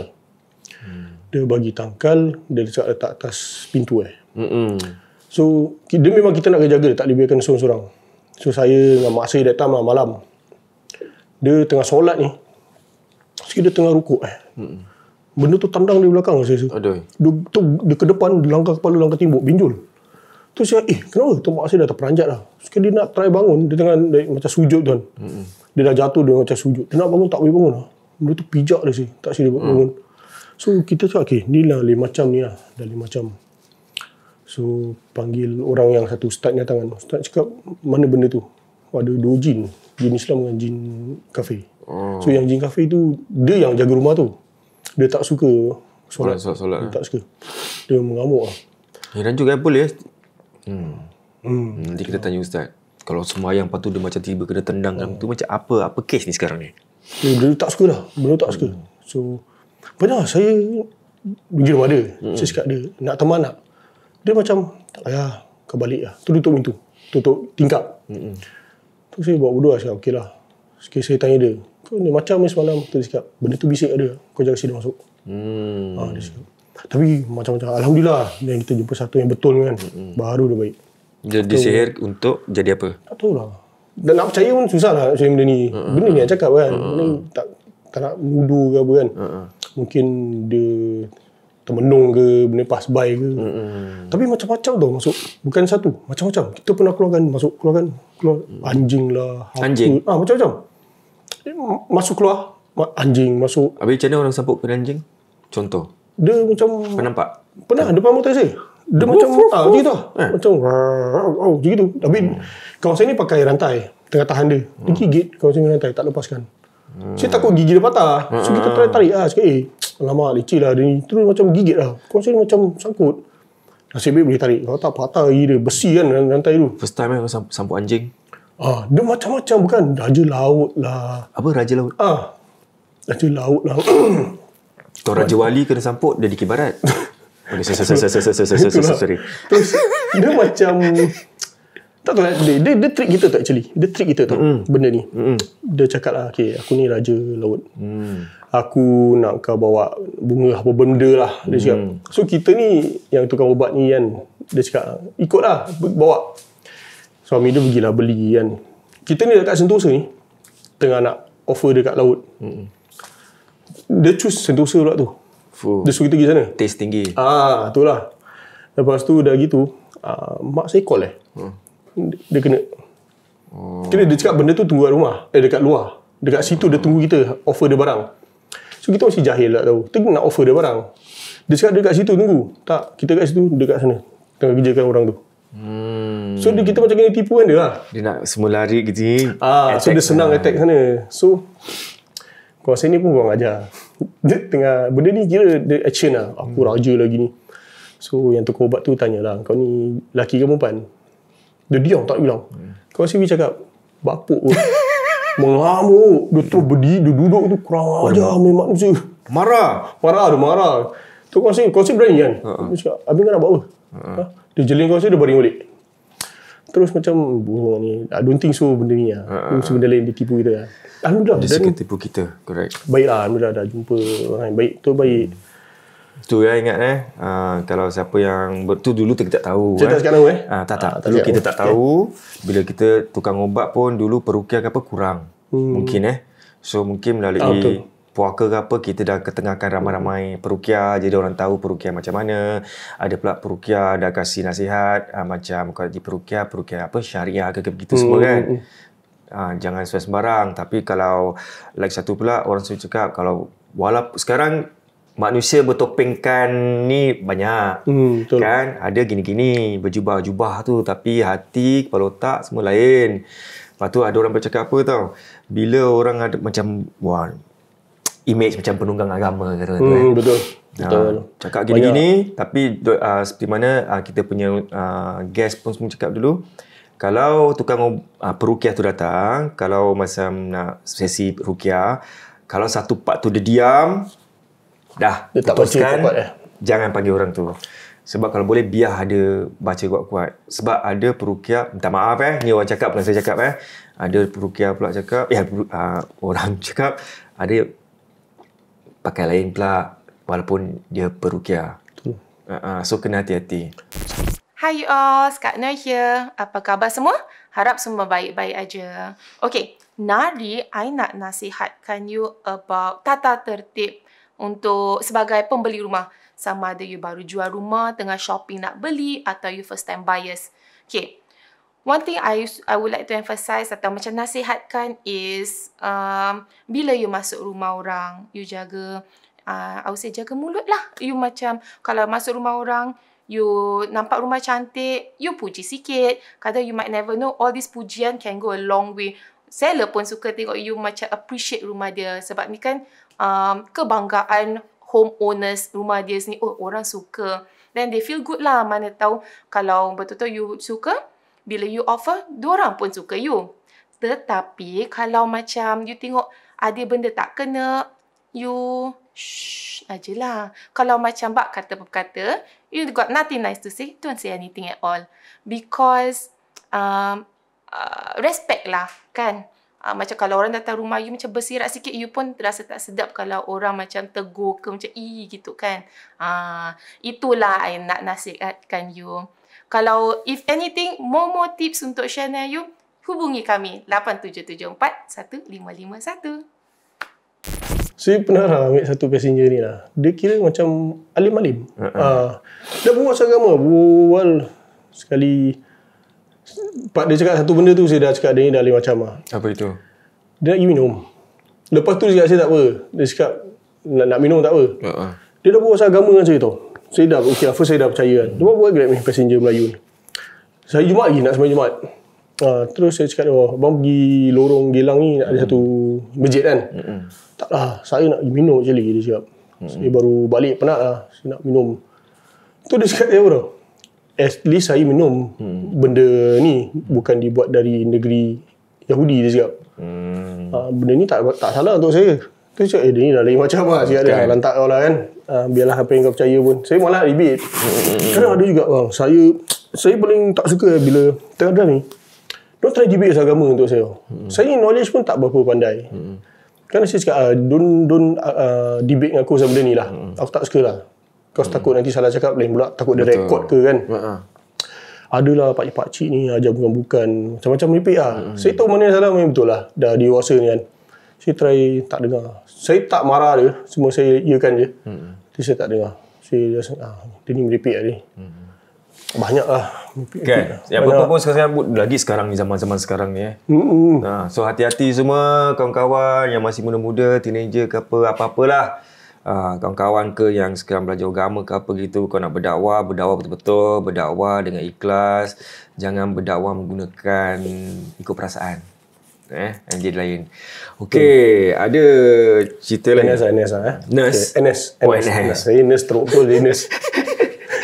Hmm. Dia bagi tangkal, dia cakap letak atas pintu eh. Hmm. So dia memang kita nak jaga Tak boleh biarkan seorang-seorang. So saya dengan mak saya datang lah malam. Dia tengah solat ni. Sekali dia tengah rukuk eh. Hmm. Benda tu tandang di belakang saya tu. Aduh. tu di ke depan langkah kepala langkah timbuk binjul. Tu saya eh kenapa? Tu mak saya dah terperanjat dah. Sekali dia nak try bangun dia tengah dia, macam sujud tu Hmm. Dia dah jatuh dia macam sujud. Dia nak bangun tak boleh bangun. Lah. Benda tu pijak dia sih. Tak sini hmm. bangun. So kita cakap okay, ni lah lima macam ni lah. Dah lima macam. So panggil orang yang satu ustaz tangan, datang. Kan. Ustaz cakap mana benda tu? Oh, ada dua jin jin Islam dengan jin kafir. Hmm. So yang jin kafir tu dia yang jaga rumah tu. Dia tak suka solat. solat, solat dia eh. tak suka. Dia mengamuk ah. Heran ya, juga Apple ya. Hmm. hmm. hmm. Nanti kita tanya ustaz. Kalau semua yang patut dia macam tiba kena tendang hmm. tu macam apa? Apa kes ni sekarang ni? Dia, ya, dia tak suka dah. Benar tak suka. Hmm. So pernah saya pergi rumah dia. Hmm. Saya cakap dia nak teman nak. Dia macam tak payah kau balik lah. Tutup pintu. Tutup tingkap. Hmm. Tu saya buat bodoh lah, saya okey lah. Sekiranya saya tanya dia, kau ni macam ni semalam, tu dia cakap, benda tu bisik ada, kau jangan kasi masuk. Hmm. Ha, dia Tapi macam-macam, Alhamdulillah, yang kita jumpa satu yang betul kan, hmm. baru dia baik. Jadi disihir untuk jadi apa? Tak tahu lah. Dan nak percaya pun susah lah macam benda ni. Hmm. hmm benda ni hmm. yang cakap kan, hmm. benda ni hmm, tak, tak nak mudu ke apa kan. Hmm. Mungkin dia termenung ke benda pass by ke hmm. tapi macam-macam tau masuk bukan satu macam-macam kita pernah keluarkan masuk keluarkan keluar mm. anjing lah anjing ha, macam-macam masuk keluar anjing masuk habis macam mana orang sambut pada anjing contoh dia macam pernah nampak pernah depan mata saya dia woof, macam woof, woof. ah macam gitu eh. macam oh, tu tapi hmm. kawasan ni pakai rantai tengah tahan dia tinggi hmm. gate kawasan ni rantai tak lepaskan Hmm. Saya takut gigi dia patah. Hmm. So kita try tarik lah sikit. Eh, lama lah dia Terus macam gigit lah. Kau macam sangkut. Nasib baik boleh tarik. Kalau tak patah gigi dia. Besi kan rantai tu. First time kan kau sambut anjing? Ah, dia macam-macam bukan. Raja laut lah. Apa Raja laut? Ah, Raja laut lah. (coughs) Kalau Raja Wali kena sambut, dia dikibarat. (laughs) Okay, sorry, sorry, sorry. Terus, dia macam... Tak tahu dia, dia, dia trick kita tu actually. Dia trick kita tu mm benda ni. mm Dia cakap lah, okay, aku ni raja laut. Mm. Aku nak kau bawa bunga apa benda lah. Dia cakap. Mm. So kita ni, yang tukang ubat ni kan, dia cakap, ikutlah, bawa. Suami dia pergilah beli kan. Kita ni dekat Sentosa ni, tengah nak offer dekat laut. mm Dia choose Sentosa pula tu. Dia suruh kita pergi sana. Taste tinggi. Ah, itulah. Lepas tu dah gitu, uh, mak saya call eh. Mm dia kena. Hmm. Kira dia cakap benda tu tunggu kat rumah. Eh, dekat luar. Dekat situ dia tunggu kita. Offer dia barang. So, kita masih jahil tak lah tahu. Kita nak offer dia barang. Dia cakap dekat situ tunggu. Tak, kita dekat situ, dekat sana. Tengah kerjakan orang tu. Hmm. So, dia, kita macam kena tipu kan dia lah. Dia nak semua lari ke sini. Ah, so, dia senang lah. attack sana. So, kuasa ni pun kurang ajar. (laughs) Dia tengah, benda ni kira dia action lah. Aku hmm. raja lagi ni. So, yang tukar ubat tu tanyalah. Kau ni laki ke perempuan? Dia diam, tak bilang. Hmm. Kawan Siwi cakap, bapuk pun. (laughs) Mengamuk. Dia terus berdiri, dia duduk tu kurang oh, aja ambil manusia. Marah. Marah, dia marah. Tu kau Siwi, kau Siwi berani kan? Uh-huh. Dia cakap, Abing kan nak buat apa? Uh-huh. Ha? Dia jeling kawan Siwi, dia baring balik. Terus macam, bohong ni. I don't think so benda ni. Lah. Uh-huh. Itu benda lain dia tipu kita. Lah. Alhamdulillah. Dia sikit tipu kita, correct. Baiklah, Alhamdulillah dah jumpa orang yang baik. Tu baik. Hmm. Tu ya ingat eh uh, kalau siapa yang ber- tu dulu kita tak tahu Cerita eh. sekarang eh. Ah uh, tak tak, uh, dulu tak kita tak okay. tahu. Bila kita tukang ubat pun dulu perukia ke apa kurang. Hmm. Mungkin eh. So mungkin melalui okay. Ah, puaka ke apa kita dah ketengahkan ramai-ramai hmm. perukia jadi orang tahu perukia macam mana. Ada pula perukia dah kasih nasihat uh, macam kalau di perukia perukia apa syariah ke begitu hmm. semua kan. Uh, jangan barang. tapi kalau like satu pula orang suka cakap kalau walaupun sekarang manusia bertopengkan ni banyak. Hmm, betul. Kan? Ada gini-gini, berjubah-jubah tu. Tapi hati, kepala otak, semua lain. Lepas tu ada orang bercakap apa tau. Bila orang ada macam, wah, image macam penunggang agama kata tu. Hmm, kan? Betul. Ah, betul. Ha, cakap gini-gini, tapi uh, seperti mana uh, kita punya uh, guest pun semua cakap dulu. Kalau tukang uh, perukiah tu datang, kalau macam nak sesi perukiah, kalau satu part tu dia diam, Dah. Dia tak kuat eh. Jangan panggil orang tu. Sebab kalau boleh biar ada baca kuat-kuat. Sebab ada perukia minta maaf eh. Ni orang cakap, pelan saya cakap eh. Ada perukia pula cakap, ya eh, uh, orang (laughs) cakap. Ada pakai lain pula walaupun dia perukia Uh, uh, so kena hati-hati. Hi you all, Skatner here. Apa khabar semua? Harap semua baik-baik aja. Okay, Nari, I nak nasihatkan you about tata tertib untuk sebagai pembeli rumah. Sama ada you baru jual rumah, tengah shopping nak beli atau you first time buyers. Okay. One thing I I would like to emphasize atau macam nasihatkan is um, bila you masuk rumah orang, you jaga, uh, I would say jaga mulut lah. You macam kalau masuk rumah orang, you nampak rumah cantik, you puji sikit. Kadang you might never know all this pujian can go a long way seller pun suka tengok you macam appreciate rumah dia sebab ni kan um, kebanggaan homeowners rumah dia ni. oh orang suka then they feel good lah mana tahu kalau betul-betul you suka bila you offer dua orang pun suka you tetapi kalau macam you tengok ada benda tak kena you shh ajalah kalau macam bak kata berkata you got nothing nice to say don't say anything at all because um, Uh, respect lah kan uh, macam kalau orang datang rumah you macam bersirat sikit you pun rasa tak sedap kalau orang macam tegur ke macam i gitu kan uh, itulah I nak nasihatkan you kalau if anything more more tips untuk share you hubungi kami 87741551. 1551 saya pernah lah ambil satu passenger ni lah. Dia kira macam alim-alim. Uh-huh. Ha. ha. Ah, dia buat seragam Wow, sekali Pak dia cakap satu benda tu saya dah cakap dia ni dah lain macam lah. Apa itu? Dia nak minum. Lepas tu dia cakap saya tak apa. Dia cakap nak, nak minum tak apa. Uh-huh. Dia dah buat agama dengan saya tau. Saya dah, okay, first saya dah percaya kan. Dia buat grab passenger Melayu ni. Saya Jumat lagi, nak sembah Jumat. Ha, terus saya cakap, oh, abang pergi lorong gelang ni, ada satu bejet kan. Mm-hmm. Tak lah, saya nak minum je lagi, dia cakap. Mm-hmm. Saya baru balik, penat lah. Saya nak minum. Tu dia cakap dia, ya, bro at least saya minum hmm. benda ni bukan dibuat dari negeri Yahudi dia cakap. Hmm. Uh, benda ni tak tak salah untuk saya. Tu cakap eh, dia ni dah lain macam lah. Saya ada kan. lantak kau lah kan. Uh, biarlah apa yang kau percaya pun. Saya malah ribet. Hmm. Kadang ada juga bang. Saya saya paling tak suka bila tengah ni. Don't try debate agama untuk saya. Hmm. Saya ni knowledge pun tak berapa pandai. Hmm. Kan saya cakap, uh, don't, don't uh, debate dengan aku sama benda ni lah. Hmm. Aku tak suka lah. Kau hmm. takut nanti salah cakap lain pula, takut dia rekod ke kan. Uh-huh. Adalah pakcik-pakcik ni ajar bukan-bukan, macam-macam meripik lah. Hmm. Saya tahu mana yang salah, memang betul lah. Dah dewasa ni kan. Saya try tak dengar. Saya tak marah dia, semua saya iakan je. Hmm. Tapi saya tak dengar. Saya rasa, ah, dia ni meripik lah ni. Hmm. Banyak lah. Okay. Okay. Ya, apa pun sekarang lagi sekarang ni zaman-zaman sekarang ni eh. Hmm. Nah, ha, so hati-hati semua kawan-kawan yang masih muda-muda, teenager ke apa, apalah apa apa lah Ah, kawan-kawan ke yang sekarang belajar agama ke apa gitu kau nak berdakwah berdakwah betul-betul berdakwah dengan ikhlas jangan berdakwah menggunakan ikut perasaan eh yang anjir lain okey hmm. ada cerita lain NS NS ah. NS NS NS NS betul NS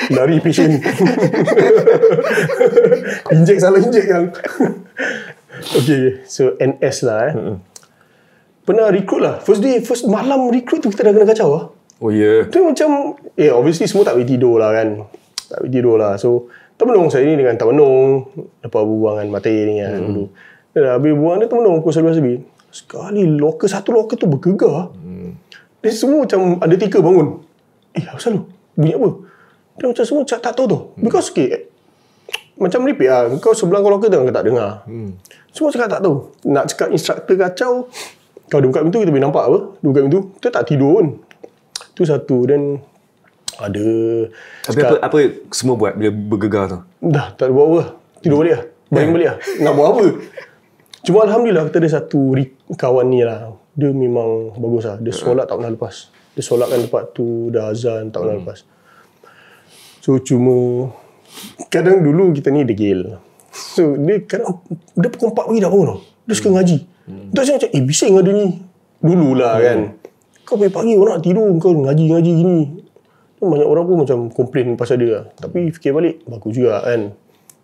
dari patient injek salah injek yang okey so NS lah eh mm pernah recruit lah. First day, first malam recruit tu kita dah kena kacau lah. Oh ya. Yeah. Tu macam, eh ya, yeah, obviously semua tak boleh tidur lah kan. Tak boleh tidur lah. So, termenung saya ni dengan termenung. Lepas buang kan mata ni kan. Hmm. Dulu. Dan habis buang dia termenung pukul sebelah sebi. Sekali locker, satu locker tu bergegar. Hmm. Dia semua macam ada tiga bangun. Eh, apa salah? Bunyi apa? Dia macam semua tak tahu tu. Hmm. Because okay, macam repeat lah. Kau sebelah kau locker tu kan tak dengar. Hmm. Semua cakap tak tahu. Nak cakap instructor kacau, kalau dia buka pintu, kita boleh nampak apa. Dia buka pintu, kita tak tidur pun. Itu satu. Dan ada... Tapi apa, apa semua buat bila bergegar tu? Dah, tak ada buat apa. Tidur balik lah. Ya. Baring yeah. balik lah. Nak buat apa? Cuma Alhamdulillah, kita ada satu kawan ni lah. Dia memang bagus lah. Dia solat tak pernah lepas. Dia solat kan tempat tu, dah azan, tak pernah hmm. lepas. So, cuma... Kadang dulu kita ni degil. So, dia kadang... Dia pukul 4 pagi dah bangun tau. Dia suka hmm. ngaji. Hmm. Tak saya macam, eh bising ada lah ni. Dululah hmm. kan. Kau pergi pagi orang nak tidur, kau ngaji-ngaji gini. Banyak orang pun macam komplain pasal dia. Lah. Tapi fikir balik, bagus juga kan.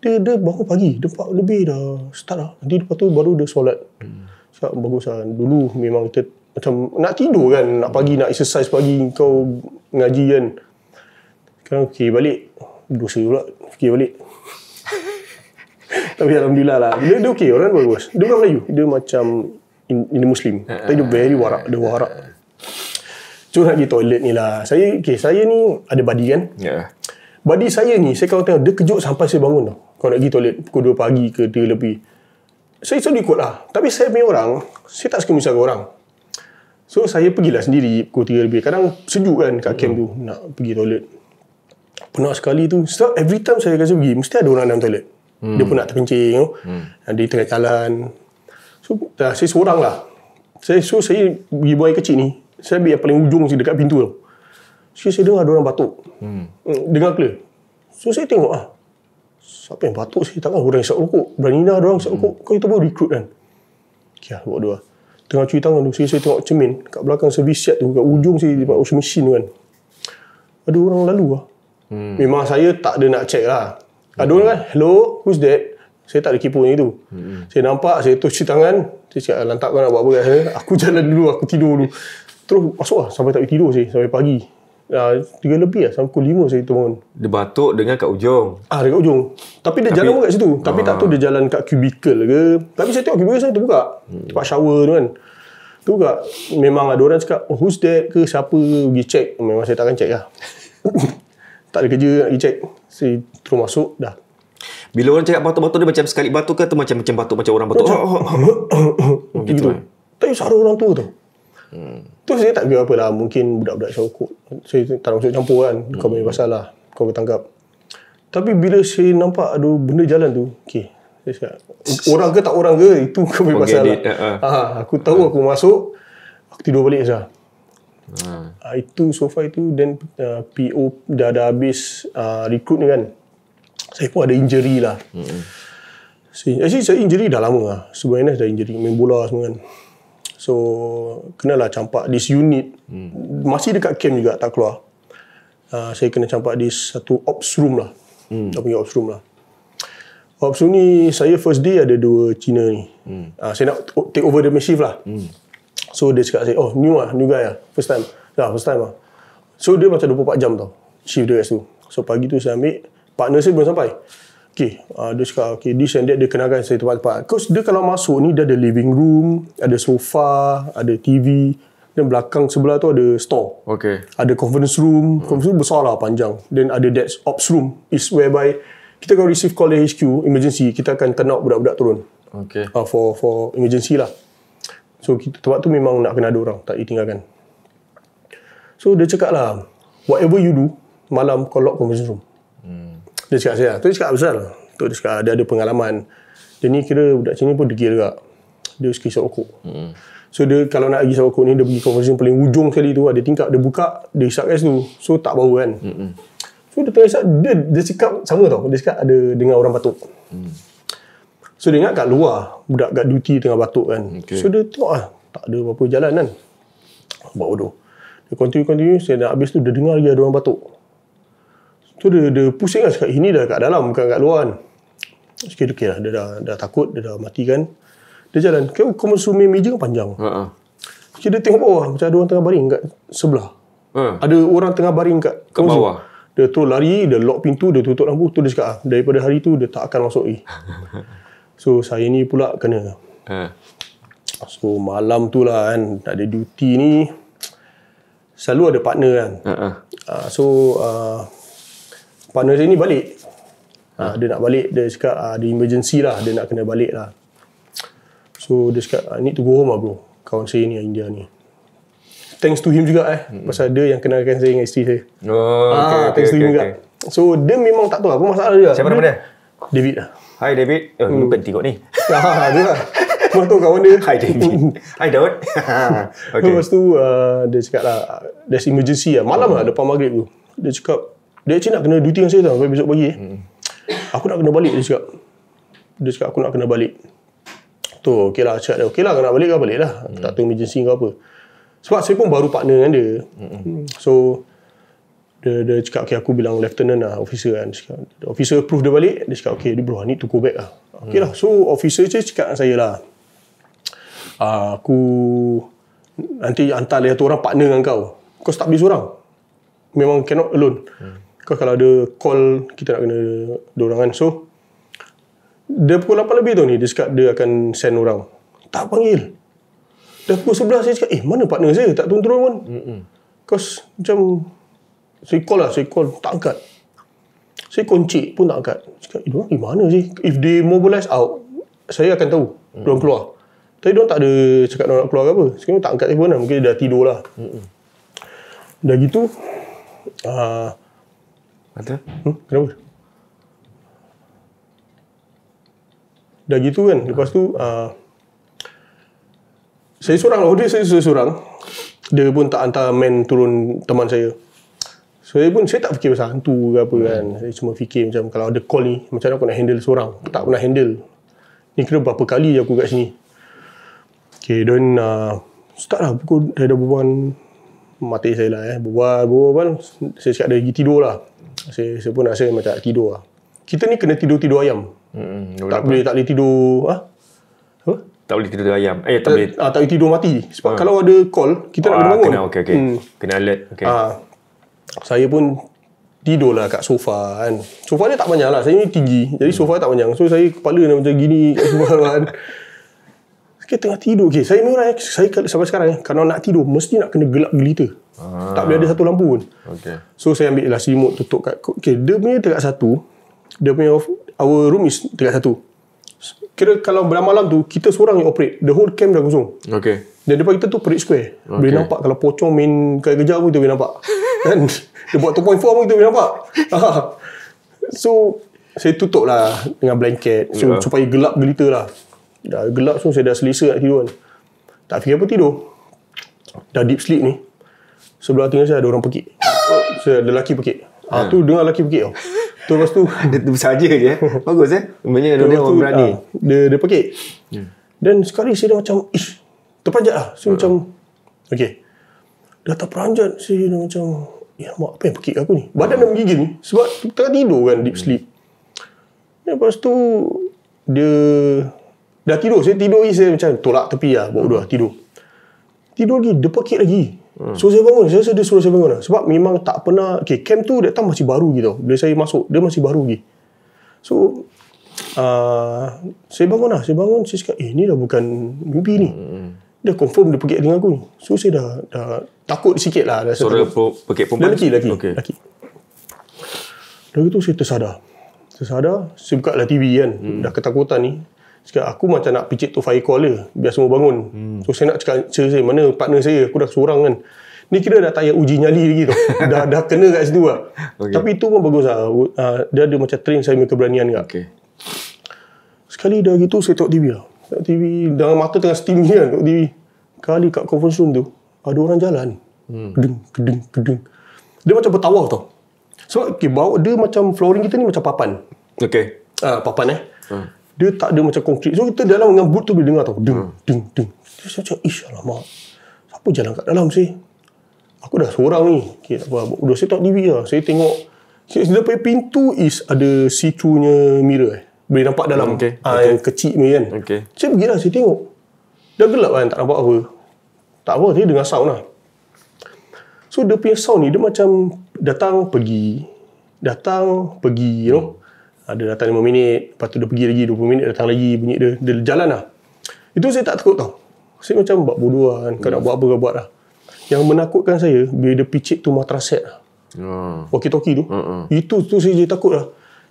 Dia, dia bangun pagi, dia lebih dah start lah. Nanti lepas tu baru dia solat. Hmm. Sebab bagus lah. Dulu memang kita macam nak tidur kan. Nak pagi, nak exercise pagi, kau ngaji kan. Sekarang fikir balik, dosa pula. Fikir balik, tapi Alhamdulillah lah. Dia, dia okey orang bagus. Dia orang Melayu. Dia macam ini Muslim. Ah, Tapi dia ah, very ah, warak. Dia warak. Cuma di toilet ni lah. Saya, okay, saya ni ada badi kan? Ya. Badi saya ni, saya kalau tengok, dia kejut sampai saya bangun tau. Kalau nak pergi toilet pukul 2 pagi ke dia lebih. Saya selalu ikut lah. Tapi saya punya orang, saya tak suka misalkan orang. So, saya pergilah sendiri pukul 3 lebih. Kadang sejuk kan kat camp hmm. tu nak pergi toilet. Penat sekali tu. So, every time saya kasi pergi, mesti ada orang dalam toilet. Hmm. Dia pun nak terpencil tu. Hmm. Di tengah jalan. So, dah, saya seorang lah. Saya, so, saya pergi buah kecil ni. Saya ambil yang paling ujung sini dekat pintu tu. So, saya dengar ada orang batuk. Hmm. hmm. Dengar clear. So, saya tengok ah. Siapa yang batuk saya tak tahu. Orang yang sak rukuk. Berani dah orang sak rukuk. Hmm. Kau itu baru recruit kan. Okay lah, buat dua. Lah. Tengah cuci tangan tu. Saya, saya tengok cermin. Kat belakang servis set tu. Kat ujung saya tempat washing machine tu kan. Ada orang lalu lah. Hmm. Memang saya tak ada nak check lah. Ada ah, orang kan, hello, who's that? Saya tak ada kipu macam tu. hmm Saya nampak, saya tu tangan. Saya cakap, lantak kau nak buat apa kat Aku (laughs) jalan dulu, aku tidur dulu. Terus masuk lah, sampai tak boleh tidur saya, sampai pagi. Uh, tiga lebih lah, sampai pukul lima saya terbangun. Dia batuk dengan kat ujung? Ah, dekat ujung. Tapi dia Tapi, jalan pun kat situ. Oh. Tapi tak ah. tu dia jalan kat cubicle ke. Tapi saya tengok cubicle saya terbuka. Mm. Tempat shower tu kan. Terbuka. Memang ada orang cakap, oh, who's that ke siapa ke? Pergi check. Memang saya takkan check lah. (laughs) tak ada kerja nak pergi check si terus masuk dah. Bila orang cakap batu-batu ni macam sekali batu ke atau macam macam batu, macam orang batu. Oh, oh, oh. (coughs) oh, gitu. Eh? Tapi suara orang tua tu. Hmm. Tu saya tak kira apa lah mungkin budak-budak syokok. Saya tak nak campur kan. Hmm. Lah, kau punya masalah, Kau kau tangkap. Tapi bila saya nampak ada benda jalan tu, okey. Saya cakap, orang ke tak orang ke itu kau punya masalah. Uh, eh, uh. Eh. Aha, aku tahu uh. aku masuk aku tidur balik saja. Hmm. Uh, itu so far itu then uh, PO dah dah habis uh, recruit ni kan. Saya pun ada injury lah. Hmm. So, actually saya injury dah lama lah. Sebenarnya dah injury main bola semua kan. So kenalah campak this unit. Hmm. Masih dekat camp juga tak keluar. Uh, saya kena campak di satu ops room lah. Hmm. Tak punya ops room lah. Ops room ni saya first day ada dua Cina ni. Hmm. Uh, saya nak take over the machine lah. Hmm. So dia cakap saya, oh new lah, new guy lah. First time. Ya, first time lah. So dia macam 24 jam tau. Shift dia kat situ. So pagi tu saya ambil, partner saya belum sampai. Okay, uh, dia cakap, okay, this and that dia kenalkan saya tempat-tempat. Because dia kalau masuk ni, dia ada living room, ada sofa, ada TV. Then belakang sebelah tu ada store. Okay. Ada conference room. Conference room besar lah, panjang. Then ada that ops room. is whereby kita kalau receive call dari HQ, emergency, kita akan turn out budak-budak turun. Okay. Uh, for for emergency lah. So kita tempat tu memang nak kena ada orang, tak ditinggalkan. So dia cakap lah, whatever you do, malam kau lock conference room. Hmm. Dia cakap saya, tu cakap besar. Tu dia cakap dia ada pengalaman. Dia ni kira budak sini pun degil juga. Dia sikit sok hmm. So dia kalau nak pergi sok ni, dia pergi conference room paling ujung sekali tu. ada lah. tingkap, dia buka, dia isap kat situ. So tak bau kan. Hmm. So dia tengah isap, dia, dia cakap sama tau. Dia cakap ada dengar orang patuk. Hmm. So dia ingat kat luar budak kat duty tengah batuk kan. Okay. So dia tengok ah tak ada apa-apa jalan kan. Buat bodoh. Dia continue continue saya dah habis tu dia dengar lagi ada orang batuk. So dia dia pusing lah, kan sekat ini dah kat dalam bukan kat luar kan. Sikit okay, okay lah. dia dah dah takut dia dah mati kan. Dia jalan. Kau kau sumi meja kan panjang. Ha uh-huh. dia tengok bawah macam ada orang tengah baring kat sebelah. Uh. Ada orang tengah baring kat ke bawah. Zoom. Dia tu lari, dia lock pintu, dia tutup lampu, tu dia cakap, ah, daripada hari tu dia tak akan masuk lagi. (laughs) So saya ni pula kena. Ha. So malam tu lah kan, tak ada duty ni. Selalu ada partner kan. Ha. Uh, so uh, partner saya ni balik. Ha. Uh, dia nak balik, dia cakap uh, ada emergency lah, dia nak kena balik lah. So dia cakap, I need to go home lah bro. Kawan saya ni, India ni. Thanks to him juga eh. Hmm. Pasal dia yang kenalkan saya dengan isteri saya. Oh, okay, okay, thanks okay, to him okay. juga. So dia memang tak tahu apa masalah dia. Siapa nama dia? David lah. Hai David. Eh, hmm. penting kot ni. Ha, (laughs) ah, dia. lah. Kau tahu kawan dia. Hai David. (laughs) Hmm. Hai Daud. (laughs) okay. Lepas tu, uh, dia cakap lah, there's emergency lah. Malam lah, depan maghrib tu. Dia cakap, dia actually nak kena duty dengan saya tau, sampai besok pagi. Eh. Hmm. Aku nak kena balik, dia cakap. Dia cakap, aku nak kena balik. Tu, okey lah. Cakap dia, okey lah, nak balik kau balik lah. Hmm. Tak tahu emergency kau apa. Sebab saya pun baru partner dengan dia. Hmm. hmm. So, dia, dia cakap okay, aku bilang lieutenant lah officer kan cakap, officer approve dia balik dia cakap okay bro I need to go back lah ok lah. hmm. lah so officer je cakap dengan saya lah ah, aku nanti hantar tu orang partner dengan kau kau tak boleh seorang memang cannot alone hmm. kau kalau ada call kita nak kena dia orang kan so dia pukul 8 lebih tu ni dia cakap dia akan send orang tak panggil dah pukul 11 saya cakap eh mana partner saya tak turun-turun pun hmm. kau hmm. macam saya call lah, saya call. Tak angkat. Saya kunci pun tak angkat. Cakap, eh, diorang mana sih? If they mobilize out, saya akan tahu. Hmm. Diorang keluar. Tapi diorang tak ada cakap diorang nak keluar ke apa. Sekarang tak angkat telefon lah. Mungkin dah tidur lah. Hmm. Dah gitu, uh, Hmm, kenapa? Dah gitu kan, lepas tu, uh, saya seorang lah. Dia saya seorang. Dia pun tak hantar man turun teman saya saya pun saya tak fikir pasal hantu ke apa kan. hmm. kan. Saya cuma fikir macam kalau ada call ni macam mana aku nak handle seorang. tak pernah handle. Ni kira berapa kali aku kat sini. Okay, then uh, start lah pukul dah ada berbual mati saya lah eh. Berbual, berbual, berbual. Saya cakap dia pergi tidur lah. Saya, saya pun rasa macam nak tidur lah. Kita ni kena tidur-tidur ayam. Hmm, hmm tak boleh, tak boleh tidur. Ha? Apa? Tak boleh tidur ayam. Eh, tak, tak boleh. Ah, tak boleh tidur mati. Sebab ha. kalau ada call, kita oh, nak ah, kena bangun. Kena, okay, okay. Hmm. kena alert. Okay. Ah, saya pun tidur lah kat sofa kan. Sofa dia tak panjang lah. Saya ni tinggi. Jadi sofa tak panjang. So saya kepala dah macam gini kat (laughs) sofa kan. Okay, tengah tidur. Okay, saya murah. Eh. Saya sampai sekarang. Eh. Kalau nak tidur, mesti nak kena gelap gelita. Ah. Tak boleh ada satu lampu pun. Okay. So saya ambil lah selimut tutup kat. Okay, dia punya tegak satu. Dia punya off, our room is tegak satu. Kira kalau malam-malam tu, kita seorang yang operate. The whole camp dah kosong. Okay. Dan depan kita tu parade square. Okay. Boleh nampak kalau pocong main kaya kerja pun kita boleh nampak kan dia buat 2.4 pun kita boleh nampak so saya tutup lah dengan blanket so, yeah. supaya gelap gelita lah dah gelap so, saya dah selesa nak tidur kan tak fikir apa tidur dah deep sleep ni sebelah tengah saya ada orang pekik oh, saya ada lelaki pekik ha, tu dengar lelaki pekik tau tu lepas tu (laughs) dia tu saja je eh? (laughs) bagus eh maknanya dia orang berani ah, dia, dia pekik ya. dan sekali saya dah macam ish terperanjat lah so ya. macam okay dah terperanjat saya dah macam Ya mak apa yang pekik aku ni Badan dah menggigil ni Sebab tengah tidur kan deep sleep ya, Lepas tu Dia Dah tidur Saya tidur lagi saya macam Tolak tepi lah Buat dua tidur Tidur lagi Dia pekik lagi hmm. So saya bangun Saya rasa dia suruh saya bangun lah Sebab memang tak pernah Okay camp tu Dia masih baru gitu Bila saya masuk Dia masih baru lagi So uh, Saya bangun lah Saya bangun Saya cakap Eh ni dah bukan mimpi ni hmm dia confirm dia pergi dengan aku so saya dah, dah takut sikit lah rasa suara pekik perempuan lelaki lelaki okay. lelaki lagi tu saya tersadar tersadar saya buka lah TV kan hmm. dah ketakutan ni cakap aku macam nak picit tu fire call dia biar semua bangun hmm. so saya nak cakap saya, saya mana partner saya aku dah seorang kan ni kira dah tak payah uji nyali lagi tu (laughs) dah, dah kena kat situ lah okay. tapi itu pun bagus lah uh, dia ada macam train saya punya keberanian kat lah. okay. sekali dah gitu saya tengok TV lah Tengok TV dengan mata tengah steam ni kan, tengok TV. Kali kat conference room tu, ada orang jalan. Hmm. Kedeng, kedeng, kedeng. Dia macam bertawar tau. Sebab so, okay, bawa dia macam flooring kita ni macam papan. Okay. Ah uh, papan eh. Hmm. Dia tak ada macam konkrit. So kita dalam dengan boot tu boleh dengar tau. Deng, hmm. deng, deng. Dia macam, ish alamak. Siapa jalan kat dalam sih? Aku dah seorang ni. Okay, tak apa. Udah, saya tengok TV lah. Saya tengok. Saya, dia pintu is ada situ through nya mirror eh boleh nampak dalam okay. Ha, ah, okay. yang kecil ni kan. Okay. Saya pergi lah, saya tengok. Dah gelap kan, tak nampak apa. Tak apa, saya dengar sound lah. So, dia punya sound ni, dia macam datang, pergi. Datang, pergi, you know. Hmm. Ah, Ada datang 5 minit, lepas tu dia pergi lagi 20 minit, datang lagi bunyi dia. Dia jalan lah. Itu saya tak takut tau. Saya macam buat bodoh lah kan. Kau nak buat apa, kau buat lah. Yang menakutkan saya, bila dia picit tu matraset lah. Hmm. Walkie-talkie tu. Hmm. Itu tu saya jadi takut lah.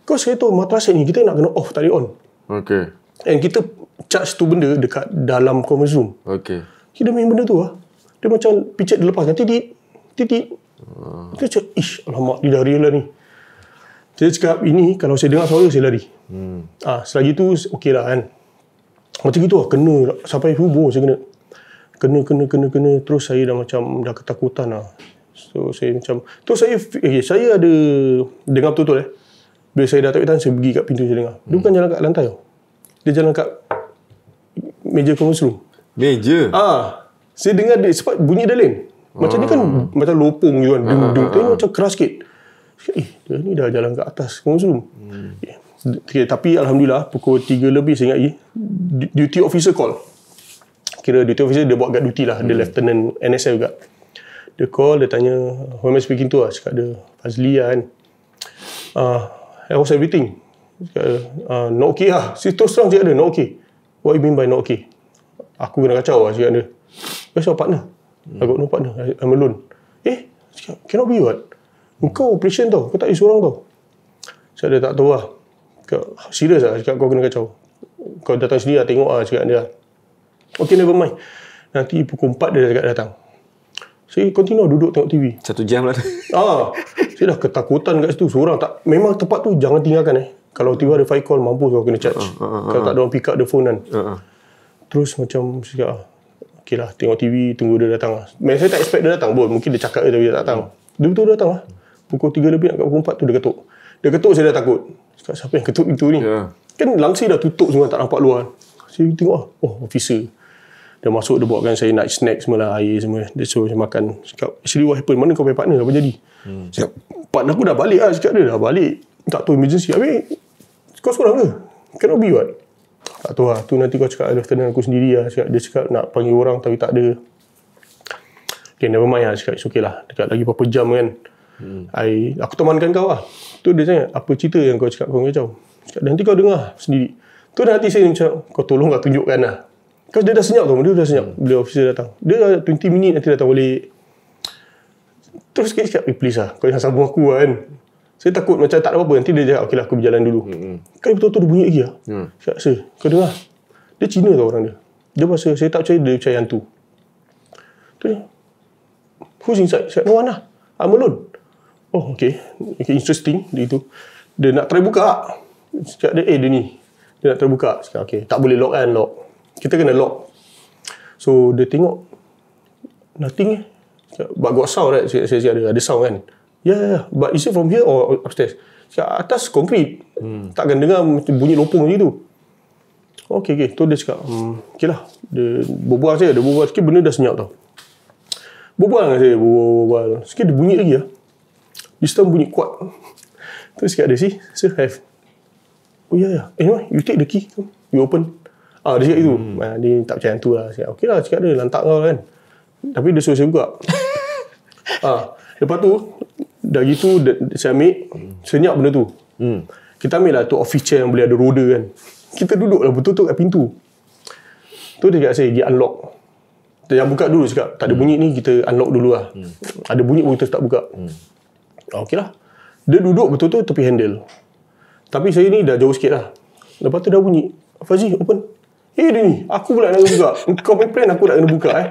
Kau saya tahu matrasik ni kita nak kena off tadi on. Okay. And kita charge tu benda dekat dalam conference zoom. Okay. Kita main benda tu ah, Dia macam picit dia lepaskan. Titik. Titik. Ah. Kita cakap, ish, alamak, dia dah real lah ni. Saya cakap, ini kalau saya dengar suara, saya lari. Hmm. Ah, ha, selagi tu, okey lah kan. Macam gitu ah kena sampai hubung saya kena. Kena, kena, kena, kena. Terus saya dah macam dah ketakutan lah. So, saya macam, terus saya, eh, saya ada dengar betul-betul eh bila saya datang tahan, saya pergi kat pintu saya dengar. Dia hmm. bukan jalan kat lantai. Dia jalan kat meja conference room. Meja? Ah, saya dengar dia sebab bunyi dia lain. Macam ni dia kan ah. macam lopong gitu kan. Ah. Dung, dung. Ah, ah. macam keras sikit. Eh, dia ni dah jalan kat atas conference room. Hmm. Eh, okay. tapi Alhamdulillah, pukul 3 lebih saya ingat duty officer call. Kira duty officer dia buat guard duty lah. Hmm. Dia lieutenant NSF juga. Dia call, dia tanya, who am I speaking to? Cakap dia, Fazli lah kan. Uh, I was everything. Cakap, uh, not okay lah. Si terus terang cakap dia, not okay. What you mean by not okay? Aku kena kacau lah cakap dia. Where's your partner? Hmm. I got no partner. I, I'm alone. Eh? Cakap, cannot be what? Kau operation tau. Kau tak ada seorang tau. Cakap dia, tak tahu lah. Cakap, serious lah. Cakap, kau kena kacau. Kau datang sendiri lah, tengok lah cakap dia. Lah. Okay, never mind. Nanti pukul 4 dia cakap datang. Saya continue duduk tengok TV. Satu jam lah. (laughs) Ah, saya dah ketakutan kat situ. Seorang tak. Memang tempat tu jangan tinggalkan eh. Kalau tiba ada fire call, mampu kau kena charge. Uh, uh, uh, uh, Kalau tak ada orang pick up the phone kan. Uh, uh. Terus macam cakap, okay lah, tengok TV, tunggu dia datang lah. Memang saya tak expect dia datang pun. Mungkin dia cakap je tapi dia tak datang. Dia betul dia datang lah. Pukul 3 lebih nak pukul 4 tu dia ketuk. Dia ketuk saya dah takut. Cakap, siapa yang ketuk itu ni? Yeah. Kan langsir dah tutup semua, tak nampak luar. Saya tengok lah, oh officer. Dia masuk dia buatkan saya nak snack semua lah, air semua. Dia suruh saya makan. Cakap, actually what happened? Mana kau punya partner? Apa jadi? Hmm. Cakap, partner aku dah balik lah. Cakap dia dah balik. Tak tahu emergency. Habis, kau seorang ke? Cannot be what? Tak tahu lah. Tu nanti kau cakap ada tenang aku sendiri lah. Cakap, dia cakap nak panggil orang tapi tak ada. Okay, never mind lah. Cakap, it's okay lah. Dekat lagi berapa jam kan. Hmm. I, aku temankan kau lah. Tu dia cakap, apa cerita yang kau cakap kau kacau? Cakap, nanti kau dengar sendiri. Tu dah hati saya macam, kau tolonglah tunjukkan lah. Kau dia dah senyap tu. Dia dah senyap. Hmm. Bila officer datang. Dia 20 minit nanti datang balik. Terus sikit cakap, eh, please lah. Kau jangan sambung aku lah, kan. Saya takut macam tak ada apa-apa. Nanti dia cakap, okey lah aku berjalan dulu. Hmm. hmm. Kan betul-betul bunyi lagi lah. Hmm. Cakap, sir. Kau dengar. Dia Cina tau orang dia. Dia bahasa, saya tak percaya dia percaya yang Tu dia. Who's inside? Saya, no one lah. Oh, okey. Okay, interesting. Dia itu. Dia nak try buka. Cakap dia, eh dia ni. Dia nak terbuka. buka. Cakap, okay. Tak boleh lock kan, lock kita kena lock. So dia tengok nothing eh. But got sound right? Saya saya ada ada sound kan. Yeah, yeah, ya. but is it from here or upstairs? Saya atas konkrit. Hmm. Takkan dengar bunyi lopong macam tu. Okay, okay. Tu dia cakap, hmm, okay lah. Dia berbual saja. Dia berbual sikit, benda dah senyap tau. Berbual dengan saya. Berbual, berbual. Sikit dia bunyi lagi lah. This time bunyi kuat. (laughs) Terus cakap dia, see? Sir, have. Oh, yeah, yeah. Anyway, you take the key. You open. Ah dia cakap itu. Hmm. Ha, dia tak percaya hantu lah. Cakap, okay lah, cakap dia lantak kau kan. Tapi dia suruh saya (laughs) buka. ah lepas tu dah gitu saya ambil senyap benda tu. Hmm. Kita ambil lah tu office chair yang boleh ada roda kan. Kita duduk lah betul-betul kat pintu. Tu dia cakap saya dia unlock. Dia buka dulu cakap tak ada hmm. bunyi ni kita unlock dulu lah. Hmm. Ada bunyi pun kita tak buka. Hmm. Ha, ah, okay lah. Dia duduk betul-betul tepi handle. Tapi saya ni dah jauh sikit lah. Lepas tu dah bunyi. Fazi, open. Eh hey, Denny, aku pula nak buka. Kau punya plan aku nak buka eh.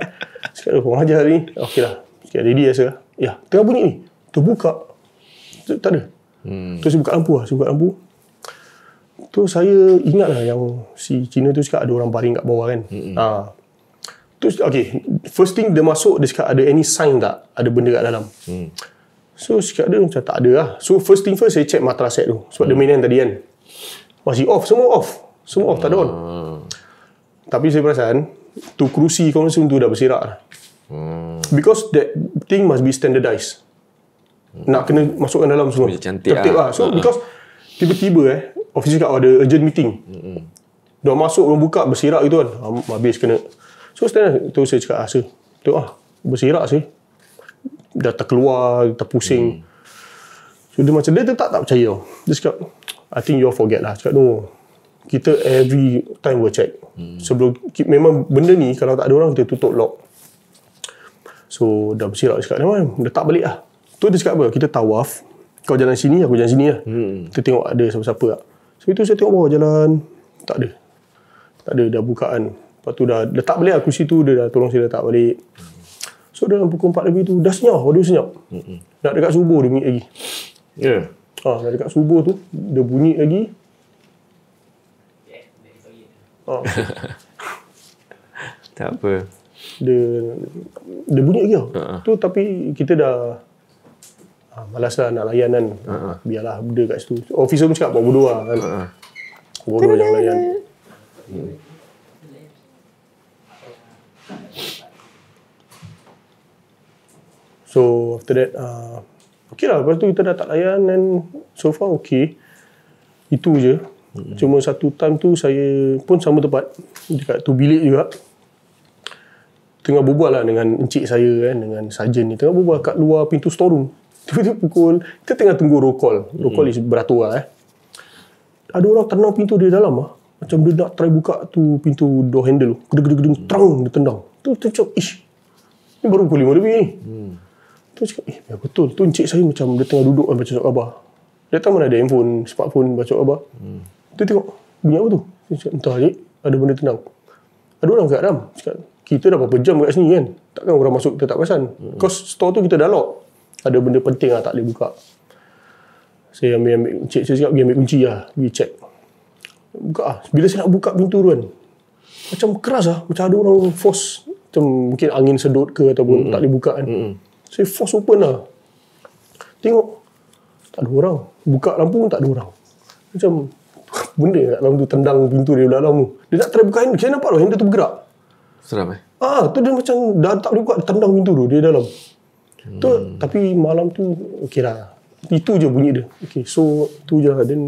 Cakap dia, orang ajar hari ni. Ah, okey lah. Cakap ready dia saya. Ya, tengah bunyi ni. Terbuka. Tak ada. Hmm. Terus buka lampu Ah, Saya buka lampu. Tu saya ingat lah yang si Cina tu cakap ada orang baring kat bawah kan. Hmm. Ha. Terus, okay. First thing dia masuk, dia cakap ada any sign tak? Ada benda kat dalam. Hmm. So, cakap dia macam tak ada lah. So, first thing first, saya check matraset tu. Sebab hmm. dia mainan tadi kan. Masih off. Semua off. Semua off. Hmm. Tak ada on. Ah. Tapi saya perasan tu kerusi konsum tu dah bersirak lah. Hmm. Because that thing must be standardized. Hmm. Nak kena masukkan dalam semua. Macam cantik Tertip lah. lah. So, uh-huh. because tiba-tiba eh, office cakap ada urgent meeting. Hmm. Dah masuk, dah buka, bersirak gitu kan. Habis kena. So, setelah Tu saya cakap, ah, rasa. Tu lah. Bersirak sih. Dah terkeluar, terpusing. Hmm. So, dia macam, dia tetap tak percaya. Dia cakap, I think you all forget lah. Cakap, no. Kita every time we check hmm. sebelum memang benda ni kalau tak ada orang kita tutup lock so dah bersirap cakap dia letak balik lah tu dia cakap apa kita tawaf kau jalan sini lah, aku jalan sini lah hmm. kita tengok ada siapa-siapa lah. so itu saya tengok bawah jalan tak ada tak ada dah bukaan lepas tu dah Tak balik lah kursi tu dia dah tolong saya tak balik so dalam pukul 4 lebih tu dah senyap waduh senyap hmm. nak dekat subuh dia bunyi lagi ya yeah. ha, dah dekat subuh tu dia bunyi lagi Oh. (laughs) tak apa. Dia, dia bunyi lagi. Uh-huh. Tu tapi kita dah ha, malas lah nak layan kan. Uh-huh. Biarlah dia kat situ. Officer pun cakap buat bodoh lah kan. Uh-huh. Bodoh yang layan. So after that uh, Okay lah Lepas tu kita dah tak layan Then so far okay Itu je hmm Cuma satu time tu saya pun sama tempat dekat tu bilik juga. Tengah berbual lah dengan encik saya kan dengan sarjan ni tengah berbual kat luar pintu storeroom. (laughs) Tiba-tiba pukul kita tengah tunggu roll call. Roll call hmm is mm. beratur lah, eh. Ada orang tenang pintu dia dalam ah. Macam dia nak try buka tu pintu door handle. Gedeg-gedeg-gedeg hmm terang dia tendang. Tu tercok ish. Ini baru pukul lima lebih ni. Mm-hmm. Tu cakap, eh ya betul. Tu encik saya macam dia tengah duduk kan baca surat khabar. Dia tahu mana ada handphone, smartphone baca surat khabar. Hmm. Kita tengok bunyi apa tu. cakap, entah ni ada benda tenang. Ada orang kat dalam. Cakap, kita dah berapa jam kat sini kan? Takkan orang masuk kita tak perasan. Hmm. Kos store tu kita dah lock. Ada benda penting lah tak boleh buka. Saya ambil, ambil cik saya cakap, pergi ambil kunci lah. Pergi check. Buka lah. Bila saya nak buka pintu tu kan, macam keras ah. Macam ada orang force. Macam mungkin angin sedut ke ataupun hmm. tak boleh buka kan. Hmm. Saya force open lah. Tengok. Tak ada orang. Buka lampu pun tak ada orang. Macam benda kat dalam tu tendang pintu dia dalam tu. Dia nak try buka handle. Saya nampak tu handle tu bergerak. Seram eh? Ah, tu dia macam dah tak boleh buka tendang pintu tu dia dalam. Hmm. Tu tapi malam tu okay lah. Itu je bunyi dia. Okay so tu je dan. Lah.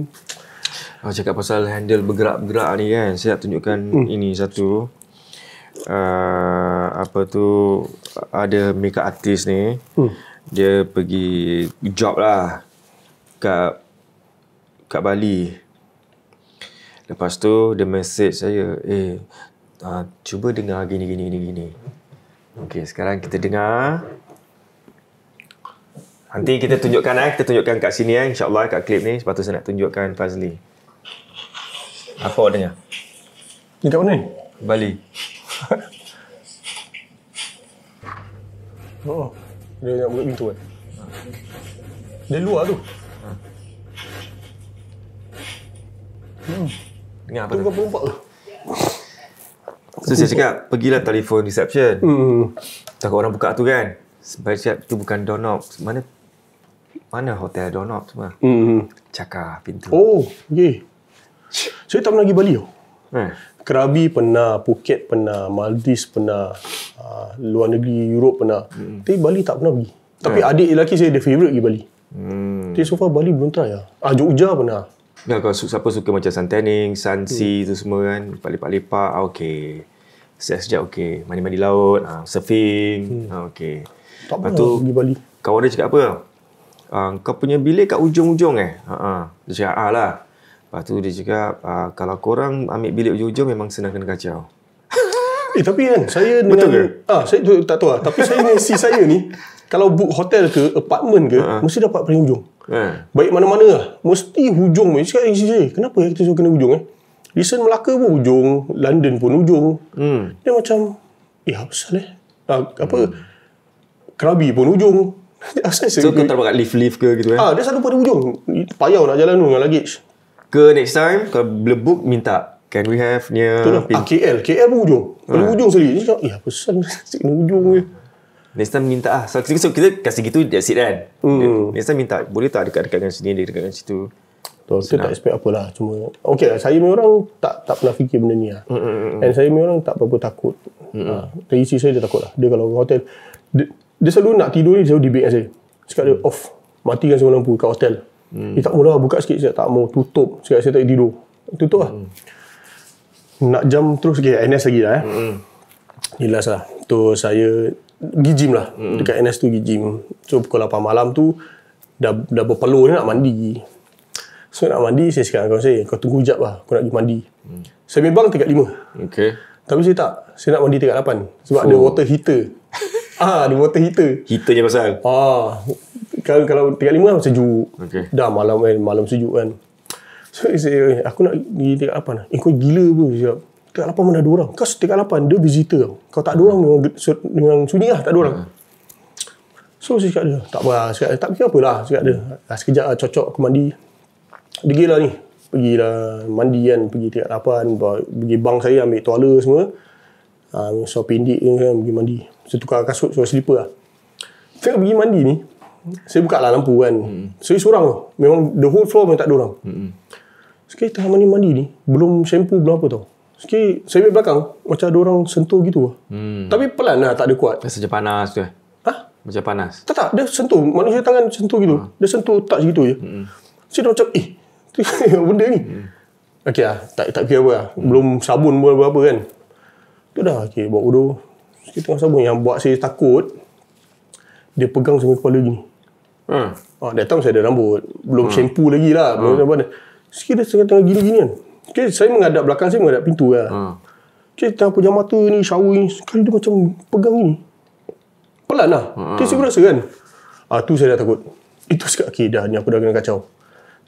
ah, cakap pasal handle bergerak-gerak ni kan. Saya nak tunjukkan hmm. ini satu. Uh, apa tu ada makeup artist ni hmm. dia pergi job lah kat kat Bali Lepas tu dia message saya, eh uh, cuba dengar gini gini gini gini. Okey, sekarang kita dengar. Nanti kita tunjukkan eh, kita tunjukkan kat sini eh, insya-Allah kat klip ni sepatutnya saya nak tunjukkan Fazli. Apa awak dengar? Dekat mana? Bali. (laughs) oh, dia nak buka pintu kan? Eh? Dia luar tu. Ha. Hmm. Dengar apa Tunggu tu? Tunggu lah. So, saya cakap, pergilah telefon reception. Hmm. Takut orang buka tu kan. Sebab saya cakap, tu bukan doorknob. Mana mana hotel doorknob semua. Hmm. Cakar pintu. Oh, ye. Okay. Saya tak pernah pergi Bali tau. Oh. Hmm. Ha. Krabi pernah, Phuket pernah, Maldives pernah, uh, luar negeri, Europe pernah. Hmm. Tapi Bali tak pernah pergi. Tapi hmm. adik lelaki saya, dia favourite pergi Bali. Hmm. Tapi so far Bali belum try lah. Ah, Jogja pernah. Nah, kalau siapa suka macam sun tanning, sun sea hmm. tu semua kan, lepak-lepak, ah, okey. Sejak-sejak okey. Mandi-mandi laut, ah, surfing, hmm. ah, okey. Tak pernah Kawan dia cakap apa? Ah, kau punya bilik kat ujung-ujung eh? Ha ah, Dia cakap, ah lah. Lepas tu dia cakap, ah, kalau korang ambil bilik ujung-ujung memang senang kena kacau. (laughs) Eh tapi kan saya Betul ah saya tak tahu lah tapi saya dengan si saya ni kalau book hotel ke apartment ke uh-huh. mesti dapat paling ujung. Yeah. Baik mana-mana lah. Mesti hujung. Dia cakap dengan saya, kenapa kita suka kena hujung? Eh? Recent Melaka pun hujung. London pun hujung. Hmm. Dia macam, eh apa salah? Eh? Hmm. Ah, Kerabi pun hujung. (laughs) Asal so, kau tak lift-lift ke gitu kan? Eh? Ah, dia selalu pada hujung. Payau nak jalan tu dengan luggage. Ke next time, kalau bila book, minta. Can we have near... Itulah. Ah, KL. KL pun hujung. Pada ah. hujung sekali. Dia cakap, eh apa salah? (laughs) Kena hujung ke? Hmm. Nesta minta ah so, so kita kasi gitu that's it kan mm. Nesta minta boleh tak dekat dekat dengan sini dekat dekat dengan situ tu so, tak expect apalah cuma lah. saya punya orang tak tak pernah fikir benda ni ah hmm and saya punya orang tak berapa takut mm-hmm. ha ah, isi saya dia lah. dia kalau hotel dia, dia selalu nak tidur ni selalu di saya cakap dia off matikan semua lampu kat hotel mm. dia tak mula buka sikit saya tak mau tutup sikit saya tak tidur tutup lah mm. nak jam terus sikit okay, NS lagi lah eh hmm jelas lah tu saya pergi lah mm. dekat NS tu pergi gym so pukul 8 malam tu dah, dah berpeluh ni nak mandi so nak mandi saya cakap dengan kawan saya kau tunggu sekejap lah aku nak pergi mandi mm. saya bimbang tingkat 5 okay. tapi saya tak saya nak mandi tingkat 8 sebab Fuh. ada water heater (laughs) Ah, ada water heater. Heater je pasal. Ah. Kalau kalau tingkat 5 kan sejuk. Okay. Dah malam kan, malam sejuk kan. So saya eh, aku nak pergi tingkat 8 lah. Eh kau gila apa? Siap tingkat 8 mana ada orang. Kau tingkat 8, dia visitor. Kau tak ada orang, memang, memang sunyi lah, tak ada orang. So, saya cakap dia, tak apa lah. Cakap, tak fikir apa lah, cakap dia. Ah, sekejap lah, cocok aku mandi. gila ni. Pergilah mandi kan, pergi tingkat 8. Pergi bang saya ambil tuala semua. Ha, ah, so, pendek ke kan, pergi mandi. Saya tukar kasut, so, sleeper lah. Saya pergi mandi ni, saya buka lah lampu kan. Hmm. Saya seorang tu. Memang the whole floor memang tak ada orang. Hmm. Sekarang tengah mandi-mandi ni, belum shampoo, belum apa tau. Sikit saya ambil belakang macam ada orang sentuh gitu ah. Hmm. Tapi pelan lah tak ada kuat. Rasa macam panas tu. Ha? Macam panas. Tak tak dia sentuh manusia tangan sentuh gitu. Ha. Dia sentuh tak gitu je. Hmm. Sini macam eh tu (laughs) benda ni. Hmm. Okay, lah. tak tak kira apa lah. Hmm. Belum sabun pun apa-apa kan. Tu dah okey buat wudu. Sikit tengah sabun yang buat saya takut dia pegang sampai kepala gini. Hmm. Ah, ha. datang saya ada rambut. Belum hmm. shampoo lagi lah. Hmm. Sikit dia tengah-tengah gini-gini kan. Okay, saya menghadap belakang saya menghadap pintu lah. Hmm. Ha. Okay, tengah pejam mata ni, shower ni. Sekali dia macam pegang ni. Pelan lah. Hmm. Ha. Okay, saya rasa kan. Ah, tu saya dah takut. Itu sekat. Okay, dah. Ni aku dah kena kacau.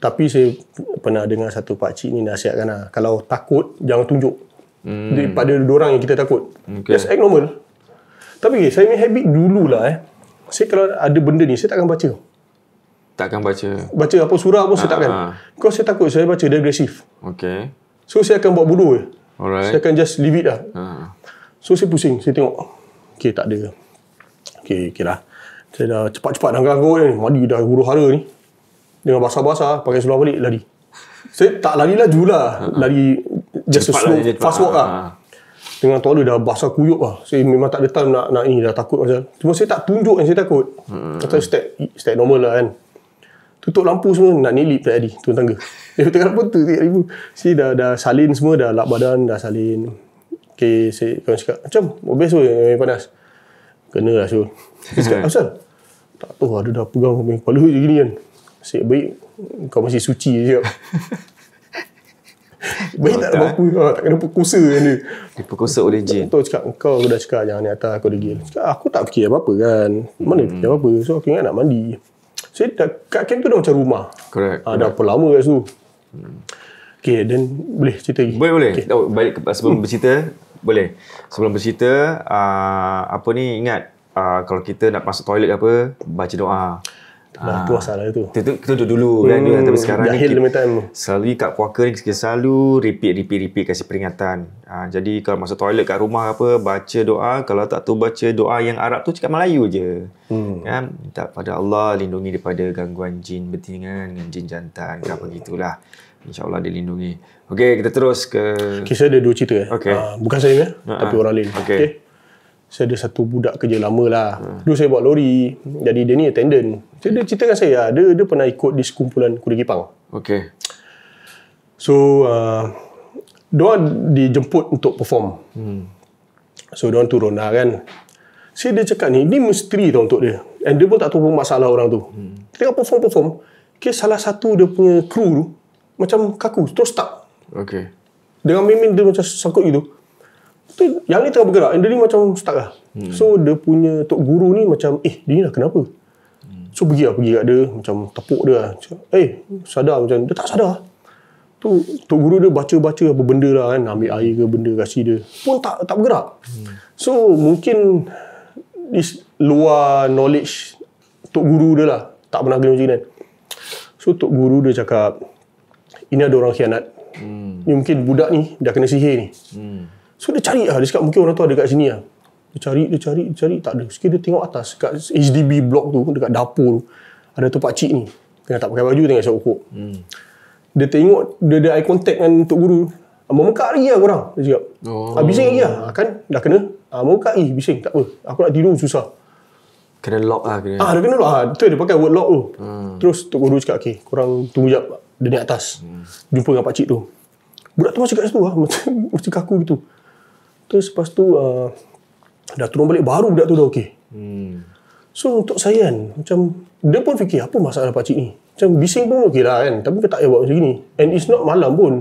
Tapi saya pernah dengar satu pakcik ni nasihatkan lah. Kalau takut, jangan tunjuk. Hmm. Daripada orang yang kita takut. Okay. Just act normal. Tapi okay, saya punya habit dululah eh. Saya kalau ada benda ni, saya tak akan baca akan baca baca apa surah pun ha, saya ah, takkan ha. Ah. kau saya takut saya baca dia agresif okay. so saya akan buat bodoh je Alright. saya akan just leave it lah ha. so saya pusing saya tengok ok tak ada ok kira okay lah. saya dah cepat-cepat dah ganggu ni mandi dah guru hara ni dengan basah-basah pakai seluar balik lari saya tak lari laju lah, lah. lari ha. just cepat slow lah, fast walk lah ha. dengan toilet dah basah kuyup lah saya memang tak ada time nak, nak ini, dah takut macam cuma saya tak tunjuk yang saya takut hmm. hmm atau hmm. step step normal lah kan tutup lampu semua nak nilip tadi turun tangga (laughs) dia tengah apa tu tiga ribu si dah, dah salin semua dah lap badan dah salin ok saya kawan cakap macam obes oh, pun yang panas kena lah so dia cakap (laughs) asal tak tahu ada dah pegang main kepala je gini kan Sik baik kau masih suci je cakap (laughs) baik tak ada apa-apa ha, tak kena perkosa kan dia diperkosa oleh jin tak cakap kau aku dah cakap jangan ni atas aku degil cakap aku tak fikir apa-apa kan mana hmm. fikir apa-apa so aku ingat nak mandi So kat camp tu dah macam rumah. Correct. Ha, dah berapa lama kat situ. Hmm. Okay, then boleh cerita lagi. Boleh, boleh. Okay. Oh, balik sebelum hmm. bercerita, boleh. Sebelum bercerita, uh, apa ni ingat uh, kalau kita nak masuk toilet apa, baca doa. Ha. Dah ah. puas lah itu. Lah kita, kita duduk dulu kan, hmm. kan. Tapi sekarang ni. Dahil lima Selalu kat kuaka ni kita selalu repeat, repeat, repeat kasih peringatan. Ha, jadi kalau masuk toilet kat rumah apa, baca doa. Kalau tak tu baca doa yang Arab tu cakap Melayu je. Hmm. Kan? Minta pada Allah lindungi daripada gangguan jin bertingan dengan jin jantan. Kan hmm. begitulah. InsyaAllah dia lindungi. Okay, kita terus ke... Kisah ada dua cerita. Eh. Okay. Uh, ah, bukan saya, uh-huh. tapi orang lain. Okay. okay saya ada satu budak kerja lama lah. Hmm. Dulu saya buat lori. Jadi dia ni attendant. So, dia ceritakan saya, dia, dia pernah ikut di sekumpulan kuda kipang. Okay. So, uh, diorang dijemput untuk perform. Hmm. So, diorang turun lah kan. So, dia cakap ni, ni misteri tau untuk dia. And dia pun tak tahu masalah orang tu. Hmm. Tengah perform-perform, okay, salah satu dia punya kru tu, macam kaku, terus tak. Okay. Dengan mimin dia macam sangkut gitu tu yang ni tengah bergerak and dia ni macam stuck lah hmm. so dia punya tok guru ni macam eh dia ni lah kenapa hmm. so pergi lah pergi kat dia macam tepuk dia lah cakap, eh sadar macam dia tak sadar tu tok guru dia baca-baca apa benda lah kan ambil air ke benda kasi dia pun tak tak bergerak hmm. so mungkin this luar knowledge tok guru dia lah tak pernah kena macam ni kan. so tok guru dia cakap ini ada orang khianat hmm. ni mungkin budak ni dah kena sihir ni hmm. So dia cari lah. Dia cakap mungkin orang tu ada kat sini lah. Dia cari, dia cari, dia cari. Tak ada. Sekali dia tengok atas. Kat HDB block tu, dekat dapur tu. Ada tu pakcik ni. Tengah tak pakai baju, tengah siap ukur. Hmm. Dia tengok, dia ada eye contact dengan Tok Guru. Ah, memekak lagi lah korang. Dia cakap. Oh. Ah, bising lagi lah. Ah, kan dah kena. Ah, memekak lagi, bising. Tak apa. Aku nak tidur, susah. Kena lock lah. Kena. Ah, dia kena lock lah. Tu dia pakai word lock tu. Hmm. Terus Tok Guru cakap, okay, korang tunggu jap. Dia naik atas. Hmm. Jumpa dengan pakcik tu. Budak tu masih kat situ lah. (laughs) Macam, kaku gitu. Terus lepas tu uh, dah turun balik baru budak tu dah okey. Hmm. So untuk saya kan macam dia pun fikir apa masalah pak cik ni? Macam bising pun okey lah kan tapi kita tak payah buat macam ni. And it's not malam pun.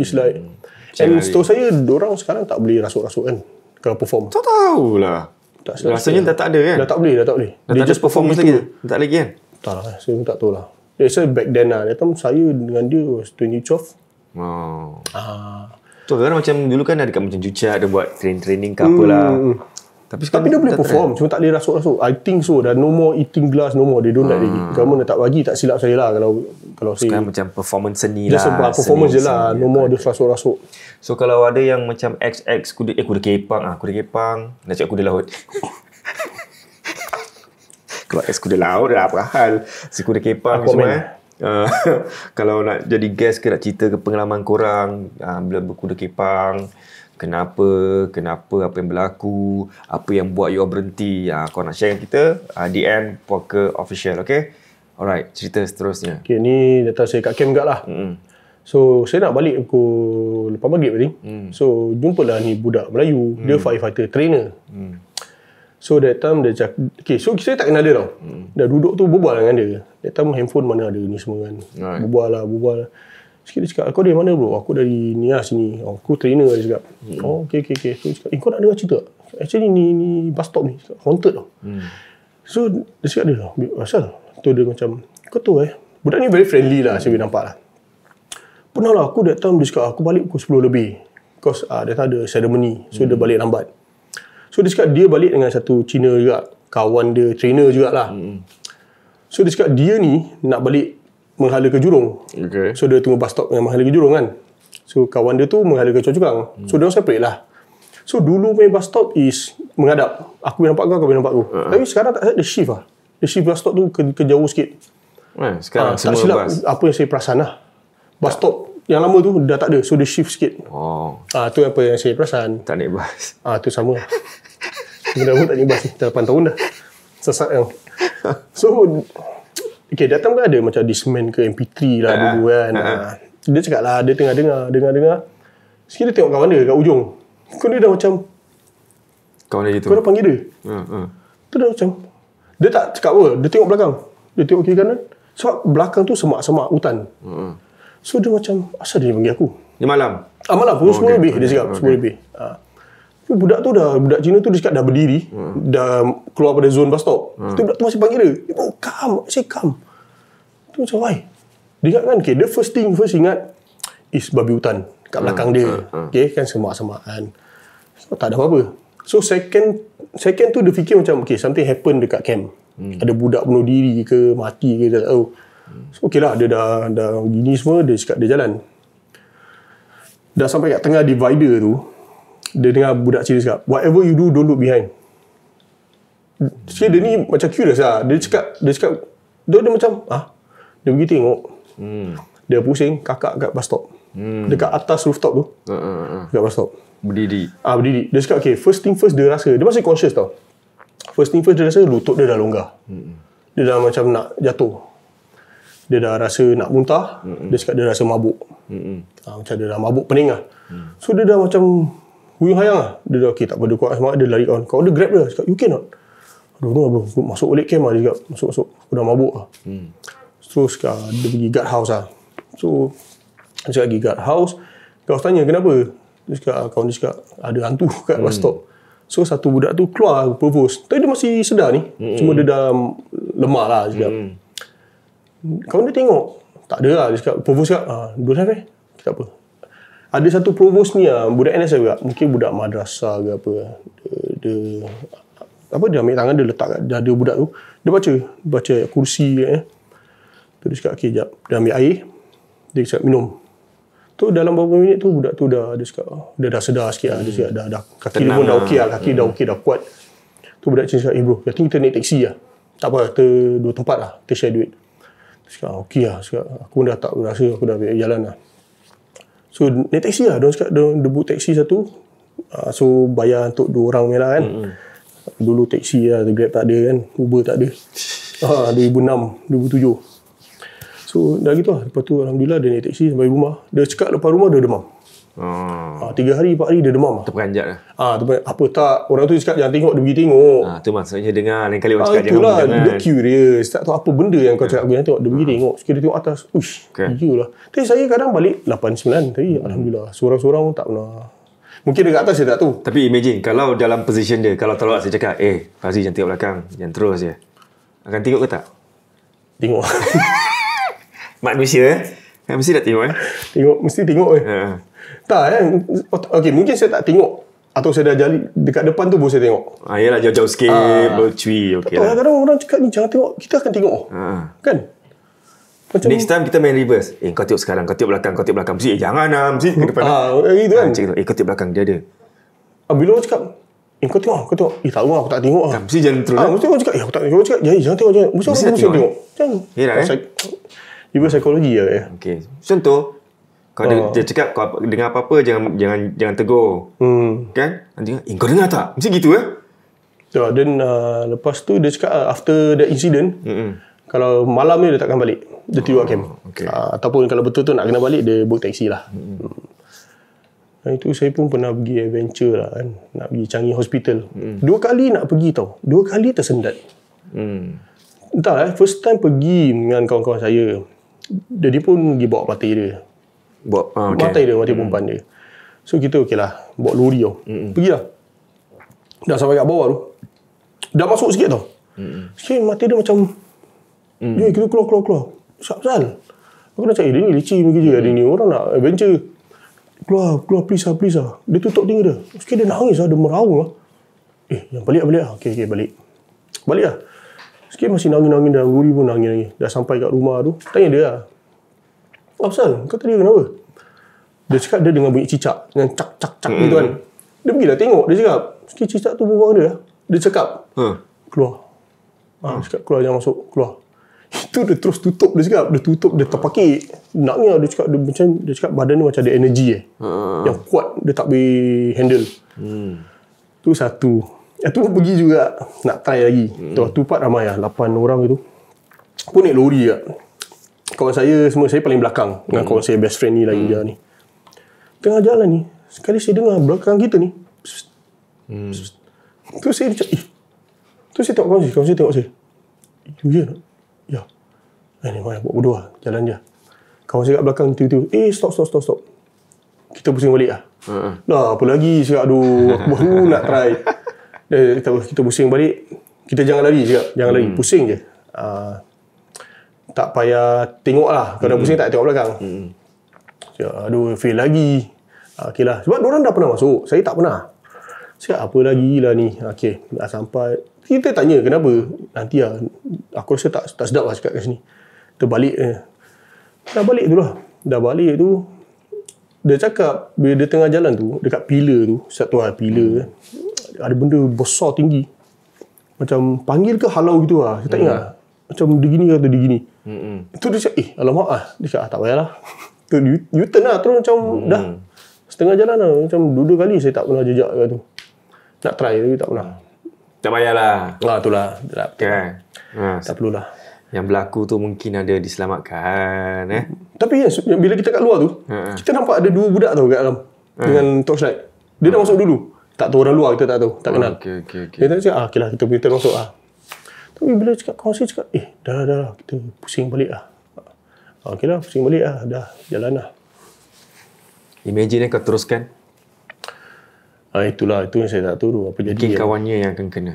It's like hmm. and setahu saya orang sekarang tak boleh rasuk-rasuk kan kalau perform. Tak tahulah. Tak Rasanya dah tak ada kan? Dah tak boleh, dah tak boleh. Dah dia just perform lagi. Tak, tak lagi kan? Tak lah, saya pun tak tahu lah. Yeah, so back then lah, that saya dengan dia was 2012. Wow. Ah. Tu so, kan macam dulu kan ada kat macam Juca ada buat train training ke apalah. Hmm, hmm, hmm. Tapi sekarang Tapi dia boleh perform, cuma tak boleh rasuk-rasuk. I think so dah no more eating glass no more. They don't like lagi. Kamu tak bagi tak silap saya lah kalau kalau sekarang say, macam performance seni lah. Just lah, performance seni, je lah. Seni, no more dia rasuk-rasuk. So kalau ada yang macam XX kuda eh kuda kepang ah, kuda kepang, nak cakap kuda laut. (laughs) kalau X kuda laut dah apa hal? Si kuda kepang semua eh. Eh, (laughs) kalau nak jadi guest ke nak cerita ke pengalaman korang uh, bila berkuda kepang kenapa kenapa apa yang berlaku apa yang buat you berhenti uh, ah, kau nak share dengan kita uh, ah, DM poker official okay alright cerita seterusnya okay ni datang saya kat camp juga lah mm-hmm. so saya nak balik aku lepas maghrib tadi mm. so jumpalah ni budak Melayu mm. dia firefighter trainer mm. So that time dia cakap, okay, so kita tak kenal dia tau. Hmm. Dah duduk tu berbual dengan dia. That time handphone mana ada ni semua kan. Right. Berbual lah, berbual. Sikit dia cakap, kau dari mana bro? Aku dari ni lah sini. Oh, aku trainer dia cakap. Hmm. Oh, okay, okay, okay. So dia cakap, eh kau nak dengar cerita tak? Actually ni, ni bus stop ni. Cakap, Haunted tau. Hmm. So dia cakap dia, asal? Tu dia macam, kau tu eh. Budak ni very friendly lah, saya boleh nampak lah. Pernah lah, aku that time dia cakap, aku balik pukul 10 lebih. Because uh, ah, dia tak ada ceremony. So hmm. dia balik lambat. So dia cakap dia balik dengan satu Cina juga. Kawan dia, trainer jugalah. Hmm. So dia cakap dia ni nak balik menghala ke jurung. Okay. So dia tunggu bus stop yang menghala ke jurung kan. So kawan dia tu menghala ke cucukang. Hmm. So dia orang separate lah. So dulu punya bus stop is menghadap. Aku boleh nampak kau, kau boleh nampak aku. Uh-huh. Ha. Tapi sekarang tak ada shift lah. Dia shift bus stop tu ke, ke jauh sikit. Eh, sekarang ha, semua tak silap bus. apa yang saya perasan lah. Bus stop yang lama tu dah tak ada. So dia shift sikit. Oh. Ah ha, tu apa yang saya perasan. Tak naik bus. Ah ha, tu sama. (laughs) Sebenarnya pun tak nyebas ni. Dah 8 tahun dah. sesak yang. So, okay, datang kan ada macam disman ke MP3 lah uh, dulu kan. Uh, uh. Dia cakap lah, dia tengah dengar, dengar-dengar. Sekiranya dia tengok kawan dia kat ujung. Kau dia dah macam, kawan dia itu. Kau dah panggil dia. Uh, uh. Tu dah macam, dia tak cakap apa, dia tengok belakang. Dia tengok kiri kanan. Sebab belakang tu semak-semak hutan. Uh, uh. So, dia macam, asal dia panggil aku? Ni malam? Ah, malam pun, oh, semua okay. lebih dia cakap, okay. semua lebih. Uh. Oh, budak tu dah budak Cina tu dia cakap dah berdiri hmm. dah keluar pada zone bus stop hmm. tu budak tu masih panggil dia bro oh, come si come tu macam why dia ingat kan okay, the first thing first ingat is babi hutan kat hmm. belakang hmm. dia hmm. okay kan semak-semak kan so tak ada apa-apa so second second tu dia fikir macam okay something happen dekat camp hmm. ada budak bunuh diri ke mati ke tak tahu hmm. so okay lah dia dah dah gini semua dia cakap dia jalan dah sampai kat tengah divider tu dia dengar budak cili cakap, whatever you do, don't look behind. Cili dia ni macam curious lah. Dia cakap, dia cakap, dia, dia macam, ah, dia pergi tengok. Hmm. Dia pusing, kakak kat bus stop. Hmm. Dekat atas rooftop tu. Uh, ha, uh, ha, uh. Ha, kat bus stop. Berdiri. Ah, berdiri. Dia cakap, okay, first thing first, dia rasa, dia masih conscious tau. First thing first, dia rasa lutut dia dah longgar. Hmm. Dia dah macam nak jatuh. Dia dah rasa nak muntah. mm Dia cakap dia rasa mabuk. Mm-mm. Ah, macam dia dah mabuk, pening lah. Mm. So, dia dah macam Huyu Hayang lah. Dia dah okay, tak pada kuat semangat. Dia lari on. Kau dia grab dia. Cakap, you cannot. Aduh, no, bro. masuk balik camp lah. Dia cakap, masuk-masuk. Aku dah mabuk lah. Hmm. Terus, uh, dia pergi guard house lah. So, dia cakap pergi guard house. Kau tanya, kenapa? Dia cakap, kawan dia cakap, ada hantu (laughs) kat hmm. bus stop. So, satu budak tu keluar purpose. Tapi dia masih sedar ni. Hmm. Cuma dia dah lemah lah. Dia cakap. Hmm. Kawan dia tengok. Tak ada lah. Dia cakap, purpose cakap, ah, don't have eh. Tak apa ada satu provost ni ah budak NSF juga mungkin budak madrasah ke apa dia, dia apa dia ambil tangan dia letak kat dada budak tu dia baca baca kursi eh tu dia cakap okey jap dia ambil air dia cakap minum tu dalam beberapa minit tu budak tu dah dia cakap dia dah sedar sikit hmm. dia cakap dah, dah kaki dia pun lah. Ah. dah okey lah kaki hmm. dah okey dah kuat tu budak cakap eh bro kata kita naik teksi lah tak apa kita dua tempat lah kita share duit dia cakap ah, okey lah aku dah tak rasa aku dah jalan lah So naik taksi lah Dia book taksi satu uh, So bayar untuk dua orang ni lah kan mm-hmm. Dulu taksi lah The Grab tak ada kan Uber tak ada uh, 2006 2007 So dah gitu lah Lepas tu Alhamdulillah dia naik taksi sampai rumah Dia cakap lepas rumah dia demam Ah. ah. tiga hari, empat hari dia demam. Terperanjat lah. Ha, terperanjat. Apa tak? Orang tu cakap jangan tengok, dia pergi tengok. Ha, tu maksudnya dengar. Lain kali orang ha, cakap itulah, jangan. Itulah, dia curious. Tak tahu apa benda yang kau cakap. Hmm. Aku, tengok, dia pergi ha. tengok. Sekiranya tengok atas. Ush, okay. lah. Tapi saya kadang balik 8-9 Tapi Hmm. Alhamdulillah. Seorang-seorang tak pernah. Mungkin dekat atas dia tak tahu. Tapi imagine, kalau dalam position dia, kalau terlalu saya cakap, eh, Fazi jangan tengok belakang. Jangan terus je. Akan tengok ke tak? Tengok. (laughs) Manusia eh? Kan mesti dah tengok eh? Tengok, mesti tengok eh. Ha. Tak eh. Okey, mungkin saya tak tengok atau saya dah jali dekat depan tu baru saya tengok. Ah yalah jauh-jauh sikit ah. bercui okeylah. Tak lah. kadang orang cakap ni jangan tengok, kita akan tengok. Ah, ah. Kan? Macam Next time kita main reverse. Eh kau tengok sekarang, kau tengok belakang, kau tengok belakang. Mesti eh, jangan ah, mesti ke (laughs) depan. Ah, ah itu kan. Ah, eh tengok belakang dia ada. Ah bila orang cakap Eh, kau tengok, kau tengok. Eh, tak tahu lah, aku tak tengok. Lah. Ah. mesti jangan terus. Ah, eh. mesti orang cakap, eh, aku tak tengok. cakap, eh, jangan, tengok. Jangan. Mesti, mesti aku tengok. tengok. Eh. Jangan. Ya, eh? Ibu psikologi lah, ya. Okey. Contoh, kau oh. dia cakap kau dengar apa-apa jangan jangan jangan tegur. Hmm. Kan? Nanti eh, kau dengar tak? Mesti gitu eh. Ya, yeah, then uh, lepas tu dia cakap uh, after the incident, hmm. Kalau malam ni dia takkan balik. Dia tiba oh, camp. Okay. Uh, ataupun kalau betul tu nak kena balik dia book taksi lah. Hmm. itu saya pun pernah pergi adventure lah kan. Nak pergi Changi Hospital. Hmm. Dua kali nak pergi tau. Dua kali tersendat. Hmm. Entah eh. First time pergi dengan kawan-kawan saya. Jadi pun pergi bawa patah dia buat oh, ah, okay. matai dia mati hmm. perempuan dia so kita okeylah bawa lori tau hmm. pergilah dah sampai kat bawah tu dah masuk sikit tau hmm. sikit mati dia macam hmm. dia kita keluar keluar keluar siap sal aku nak cakap eh, dia ni licin pergi je hmm. dia ni orang nak adventure keluar keluar please lah please lah dia tutup tinggi dia sikit dia nangis lah dia meraung lah eh yang balik lah balik lah okay, okay balik balik lah Sikit masih nangis-nangis dalam guri pun nangis-nangis. Dah sampai kat rumah tu, tanya dia lah. Afsal, oh, kau tadi kenapa? Dia cakap dia dengar bunyi cicak. Dengan cak, cak, cak hmm. gitu kan. Dia pergi lah tengok. Dia cakap, sikit cicak tu berbual dia. Lah. Dia cakap, hmm. keluar. Ha, Dia cakap, keluar, jangan masuk. Keluar. (laughs) Itu dia terus tutup dia cakap. Dia tutup, dia terpakik. Naknya dia cakap, dia, macam, dia cakap badan ni macam ada energi eh. Hmm. Yang kuat, dia tak boleh handle. Hmm. Tu satu. Eh tu pergi juga. Nak try lagi. Hmm. Tu, tu part ramai lah. Lapan orang gitu. Pun naik lori lah kawan saya semua saya paling belakang hmm. dengan kawan saya best friend ni lagi hmm. dia ni. Tengah jalan ni, sekali saya dengar belakang kita ni. Hmm. Terus saya cakap, tu saya tengok kawan saya, kawan saya tengok saya. You hear Ya. Yeah. Ini banyak buat berdua lah, jalan je. Kawan saya kat belakang tiba-tiba, eh stop, stop, stop, stop. Kita pusing balik lah. Uh huh Nah, apa lagi? Saya aduh, aku baru (laughs) nak try. Dia, kita, kita pusing balik, kita jangan lari cakap. Jangan hmm. lari, pusing je. Uh, tak payah tengok lah. Kalau hmm. pusing tak tengok belakang. Hmm. Cakap, aduh, fail lagi. Ah, okey lah. Sebab orang dah pernah masuk. Saya tak pernah. Cakap, apa lagi lah ni. Ah, okey, dah sampai. Kita tanya kenapa. Nanti lah. Aku rasa tak, tak sedap lah cakap kat sini. balik. Eh. Dah balik tu lah. Dah balik tu. Dia cakap, bila dia tengah jalan tu, dekat pillar tu, satu lah pillar. Hmm. Eh, ada benda besar tinggi. Macam panggil ke halau gitu lah. Saya tak hmm. ingat macam dia gini atau dia gini. Hmm. Itu dia cakap, eh alamak ah. Dia cakap, ah, tak payahlah. Itu you, turn lah. Terus macam hmm dah setengah jalan lah. Macam dua-dua kali saya tak pernah jejak kat tu. Nak try tapi tak pernah. Tak payahlah. Ha, ah, itulah. Tak, tak, okay. ha. tak perlulah. Yang berlaku tu mungkin ada diselamatkan. Eh? Tapi ya, yes, bila kita kat luar tu, ha, ha. kita nampak ada dua budak tau kat dalam. Ha. Dengan torchlight. Dia ha. dah masuk dulu. Tak tahu orang luar kita tak tahu. Tak oh, kenal. Okay, okay, okay. Kita cakap, ah, okay lah, kita boleh masuk lah. Tapi bila cakap kawan saya cakap, eh dah dah, kita pusing balik lah. ah Okey lah, pusing balik ah dah jalan lah. Imagine kau teruskan. Ha, itulah, itu yang saya tak tahu apa jadi. Mungkin ya. kawannya yang akan kena.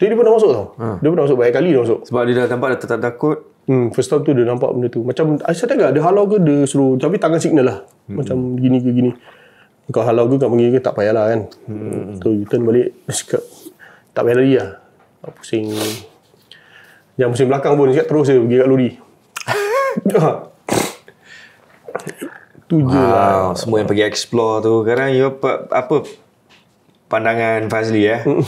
Jadi dia pernah masuk tau. Ha. Dia pernah masuk, banyak kali dia masuk. Sebab dia dah nampak, dah tetap takut. Hmm, first time tu dia nampak benda tu. Macam, ah, saya tak ada halau ke, dia suruh, tapi tangan signal lah. Hmm. Macam gini ke gini. Kau halau ke, kau panggil ke, tak payahlah kan. Hmm. So, you turn balik, tak payah lagi lah. Ah, pusing yang musim belakang pun siap terus dia pergi kat lori (laughs) ah. tu je lah. wow, lah semua yang pergi explore tu sekarang you apa, apa pandangan Fazli eh hmm.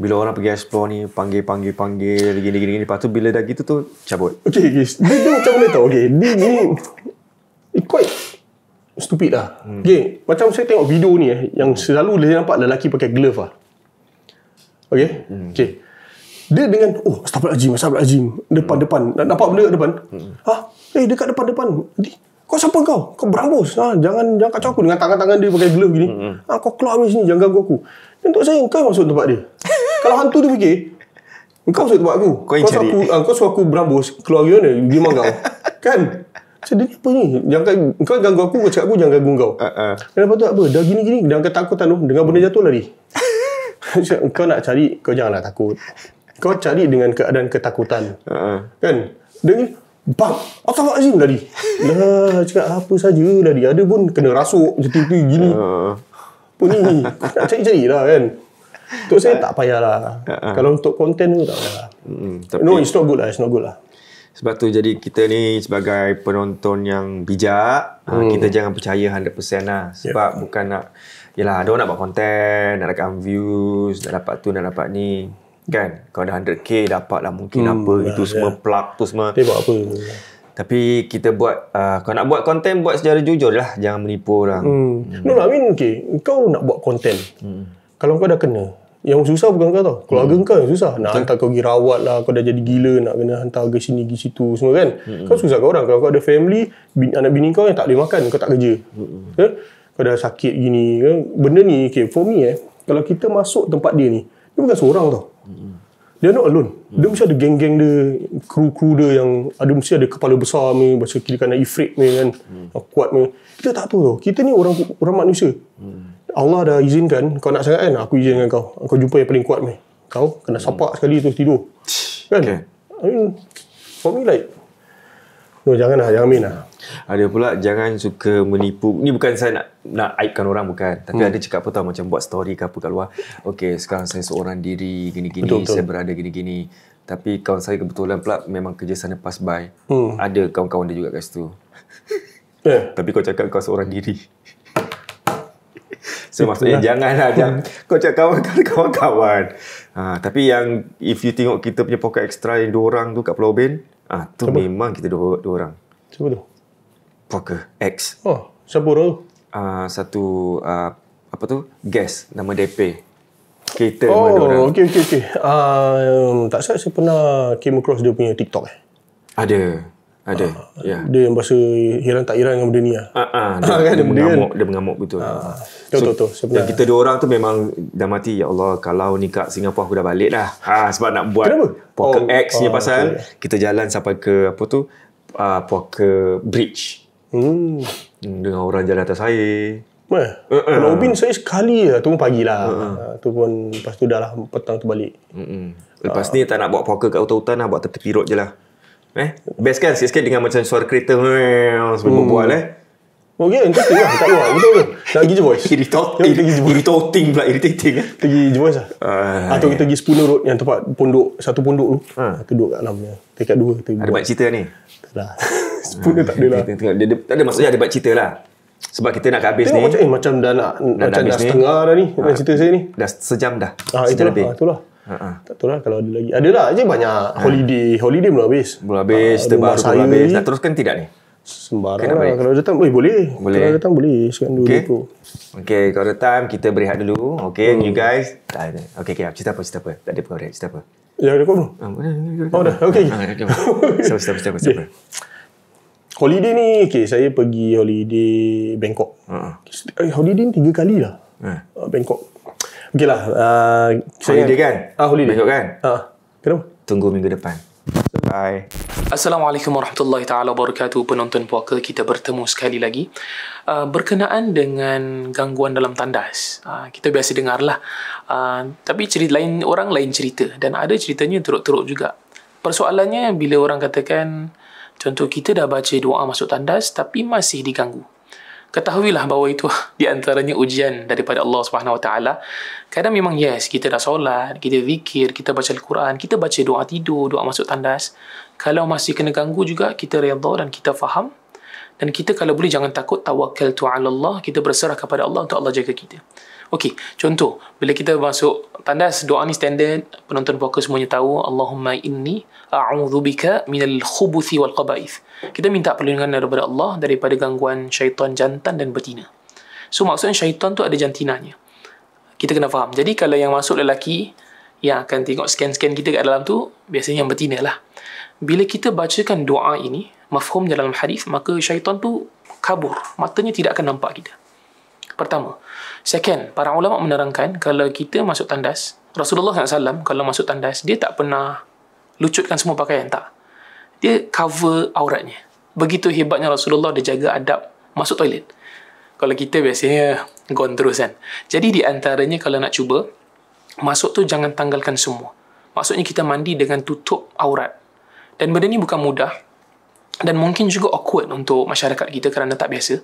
bila orang pergi explore ni panggil panggil panggil gini gini, gini. lepas tu bila dah gitu tu cabut ok guys dia, dia macam mana tau ok dia ni quite stupid lah hmm. okay, macam saya tengok video ni eh, yang selalu dia nampak lelaki pakai glove lah ok hmm. ok dia dengan oh astagfirullahalazim astagfirullahalazim depan-depan hmm. nampak benda depan hmm. ha eh dekat depan-depan di kau siapa kau kau berambus ha jangan jangan kacau aku dengan tangan-tangan dia pakai glove gini hmm. ha kau keluar dari sini jangan ganggu aku untuk saya kau masuk tempat dia (laughs) kalau hantu dia fikir kau masuk tempat aku kau, yang kau cari aku, ha, kau suruh aku berambus keluar gini mana dia mangkau (laughs) kan jadi apa ni? Jangan kau ganggu aku, kau cakap aku jangan ganggu kau. Uh, ah, uh. Ah. Dan lepas tu apa? Dah gini-gini, dah ketakutan tu, dengan benda jatuh lari. (laughs) kau nak cari, kau janganlah takut kau cari dengan keadaan ketakutan. Uh-huh. Kan? Dan ni, bang, apa azim tadi? Lah, (laughs) cakap apa saja tadi. Ada pun kena rasuk, macam tu, gini. Apa ha. ni? (laughs) Nak cari-cari lah kan? Untuk saya tak payahlah. Uh-huh. Kalau untuk konten tu tak lah. Hmm, No, it's not good lah. It's not good lah. Sebab tu jadi kita ni sebagai penonton yang bijak, hmm. kita jangan percaya 100% lah. Sebab yep. bukan nak, yelah, ada orang nak buat konten, nak rakam views, nak dapat tu, nak dapat ni kan kalau dah 100k dapat lah mungkin hmm, apa dah, itu dah. Ya, semua ya. plug tu semua tapi buat apa tapi kita buat uh, kau nak buat konten buat secara jujur lah jangan menipu orang hmm. Hmm. no no I mean okay. kau nak buat konten hmm. kalau kau dah kena yang susah bukan kau tau kalau hmm. kau yang susah nak Betul. hantar kau pergi rawat lah kau dah jadi gila nak kena hantar ke sini ke situ semua kan hmm. kau susah kau orang kalau kau ada family bin, anak bini kau yang tak boleh makan kau tak kerja hmm. eh? kau dah sakit gini kan? benda ni okay, for me eh kalau kita masuk tempat dia ni dia bukan seorang tau dia not alone. Hmm. Dia mesti ada geng-geng dia, kru-kru dia yang ada mesti ada kepala besar ni, macam kiri kanan ifrit ni kan, hmm. Ah, kuat ni. Kita tak apa tau. Kita ni orang orang manusia. Hmm. Allah dah izinkan, kau nak sangat kan, aku izinkan kau. Kau jumpa yang paling kuat ni. Kau kena sapak hmm. sekali terus tidur. Kan? Okay. I mean, for me like, No, jangan lah. Jangan min Ada pula, jangan suka menipu. Ini bukan saya nak nak aibkan orang, bukan. Tapi hmm. ada cakap apa tau, macam buat story ke apa kat luar. Okey, sekarang saya seorang diri, gini-gini. Saya berada gini-gini. Tapi kawan saya kebetulan pula memang kerja sana pass by. Hmm. Ada kawan-kawan dia juga kat situ. Yeah. (laughs) Tapi kau cakap kau seorang diri. (laughs) So Itulah. maksudnya janganlah jangan lah, (laughs) kau cakap kawan-kawan-kawan. Ha, tapi yang if you tengok kita punya pokok ekstra yang dua orang tu kat Pulau Ben, Ah, tu Cuba. memang kita dua, dua orang. Siapa tu? Puaka X. Oh, siapa orang tu? Ah, satu ah, apa tu? Guest nama DP, Kita oh, dua orang. Oh, okey okey okey. Ah, um, tak salah saya pernah came across dia punya TikTok eh. Ada. Ada. Ha. Ya. Dia yang bahasa hilang tak hilang dengan benda ni ah. Ha. Ha. Ha. Ha. Ha. Dia, ah, kan, dia, mengamuk, dia mengamuk betul. Ha. Tuh, so, tuh, tuh. Sebenarnya. kita dua orang tu memang dah mati. Ya Allah, kalau ni kat Singapura aku dah balik dah. Ha. sebab nak buat Kenapa? Poker oh. X ni oh. pasal okay. kita jalan sampai ke apa tu? Uh, poker Bridge. Hmm. hmm. Dengan orang jalan atas air. Eh, uh-uh. Eh. Kalau Ubin saya sekali lah Tunggu pagi lah uh-uh. Tu pun Lepas tu dah lah Petang tu balik uh-uh. Lepas uh. ni tak nak buat poker kat hutan-hutan lah Buat tepi road je lah Eh? Best kan sikit-sikit dengan macam suara kereta Semua hmm. bual eh Okay, oh, ya, interesting lah. Tak buat. Betul ke? Nak pergi je voice. (laughs) Irritating. Irritating pula. Irritating. Eh? Pergi je voice lah. Uh, Atau ya. kita pergi Spooner Road yang tempat pondok. Satu pondok tu. Ha. Ah, kita duduk kat dalamnya. Dekat dua. ada buat cerita ni? Tak lah. ada. (laughs) Spooner tak ada lah. Tak ada maksudnya ada buat cerita lah. Sebab kita nak habis ni. Macam, eh, macam dah nak. macam dah setengah dah ni. Ha. cerita saya ni. Dah sejam dah. Ah, itulah, ah, itulah. Uh-huh. Tak tahu lah kalau ada lagi. Ada lah je banyak uh holiday. Holiday belum habis. Belum habis. Uh, terbaru belum habis. Nak teruskan tidak ni? Sembarang lah. Kalau ada time eh, boleh. boleh. Kalau ada time boleh. Sekarang dulu. Okay. Dulu. Okay, kalau time kita berehat dulu. Okay, hmm. you guys. Tak ada. Okay, okay. Cerita apa? Cerita apa? Tak ada pengaruh. Cerita apa? Ya, ada kau. Ah, oh, dah. Okay. Cerita apa? Cerita apa? Cerita apa? Holiday ni, okay, saya pergi holiday Bangkok. Uh-huh. Holiday ni tiga kali lah. Uh-huh. Bangkok. Okay lah. Uh, holiday saya, kan? Ah, holiday. Besok kan? Uh, kenapa? Tunggu minggu depan. Bye. Assalamualaikum warahmatullahi taala wabarakatuh penonton puaka kita bertemu sekali lagi uh, berkenaan dengan gangguan dalam tandas uh, kita biasa dengarlah uh, tapi cerita lain orang lain cerita dan ada ceritanya teruk-teruk juga persoalannya bila orang katakan contoh kita dah baca doa masuk tandas tapi masih diganggu ketahuilah bahawa itu (laughs) di antaranya ujian daripada Allah Subhanahu Wa Taala. Kadang memang yes, kita dah solat, kita zikir, kita baca Al-Quran, kita baca doa tidur, doa masuk tandas. Kalau masih kena ganggu juga, kita redha dan kita faham. Dan kita kalau boleh jangan takut tawakkal tu'ala Allah, kita berserah kepada Allah untuk Allah jaga kita. Okey, contoh bila kita masuk tandas doa ni standard, penonton poker semuanya tahu Allahumma inni a'udzubika minal khubuthi wal qaba'ith. Kita minta perlindungan daripada Allah daripada gangguan syaitan jantan dan betina. So maksudnya syaitan tu ada jantinanya. Kita kena faham. Jadi kalau yang masuk lelaki yang akan tengok scan-scan kita kat dalam tu biasanya yang betina lah. Bila kita bacakan doa ini, mafhum dalam hadis, maka syaitan tu kabur. Matanya tidak akan nampak kita. Pertama, Second, para ulama menerangkan kalau kita masuk tandas, Rasulullah SAW kalau masuk tandas, dia tak pernah lucutkan semua pakaian, tak. Dia cover auratnya. Begitu hebatnya Rasulullah dia jaga adab masuk toilet. Kalau kita biasanya gone terus kan. Jadi di antaranya kalau nak cuba, masuk tu jangan tanggalkan semua. Maksudnya kita mandi dengan tutup aurat. Dan benda ni bukan mudah. Dan mungkin juga awkward untuk masyarakat kita kerana tak biasa.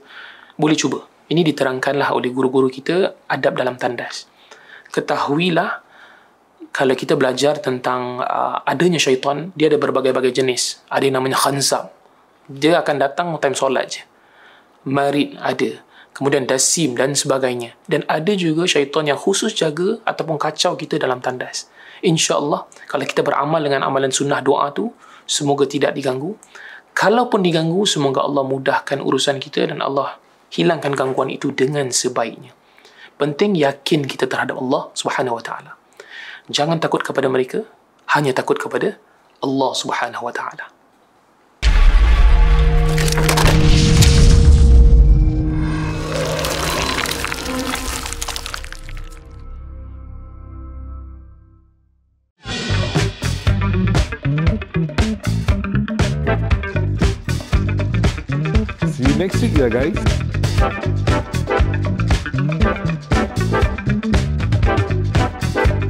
Boleh cuba. Ini diterangkanlah oleh guru-guru kita adab dalam tandas. Ketahuilah kalau kita belajar tentang uh, adanya syaitan, dia ada berbagai-bagai jenis. Ada yang namanya khanzam. Dia akan datang time solat je. Marid ada. Kemudian dasim dan sebagainya. Dan ada juga syaitan yang khusus jaga ataupun kacau kita dalam tandas. InsyaAllah, kalau kita beramal dengan amalan sunnah doa tu, semoga tidak diganggu. Kalaupun diganggu, semoga Allah mudahkan urusan kita dan Allah hilangkan gangguan itu dengan sebaiknya. Penting yakin kita terhadap Allah Subhanahu wa taala. Jangan takut kepada mereka, hanya takut kepada Allah Subhanahu wa taala. next week, guys.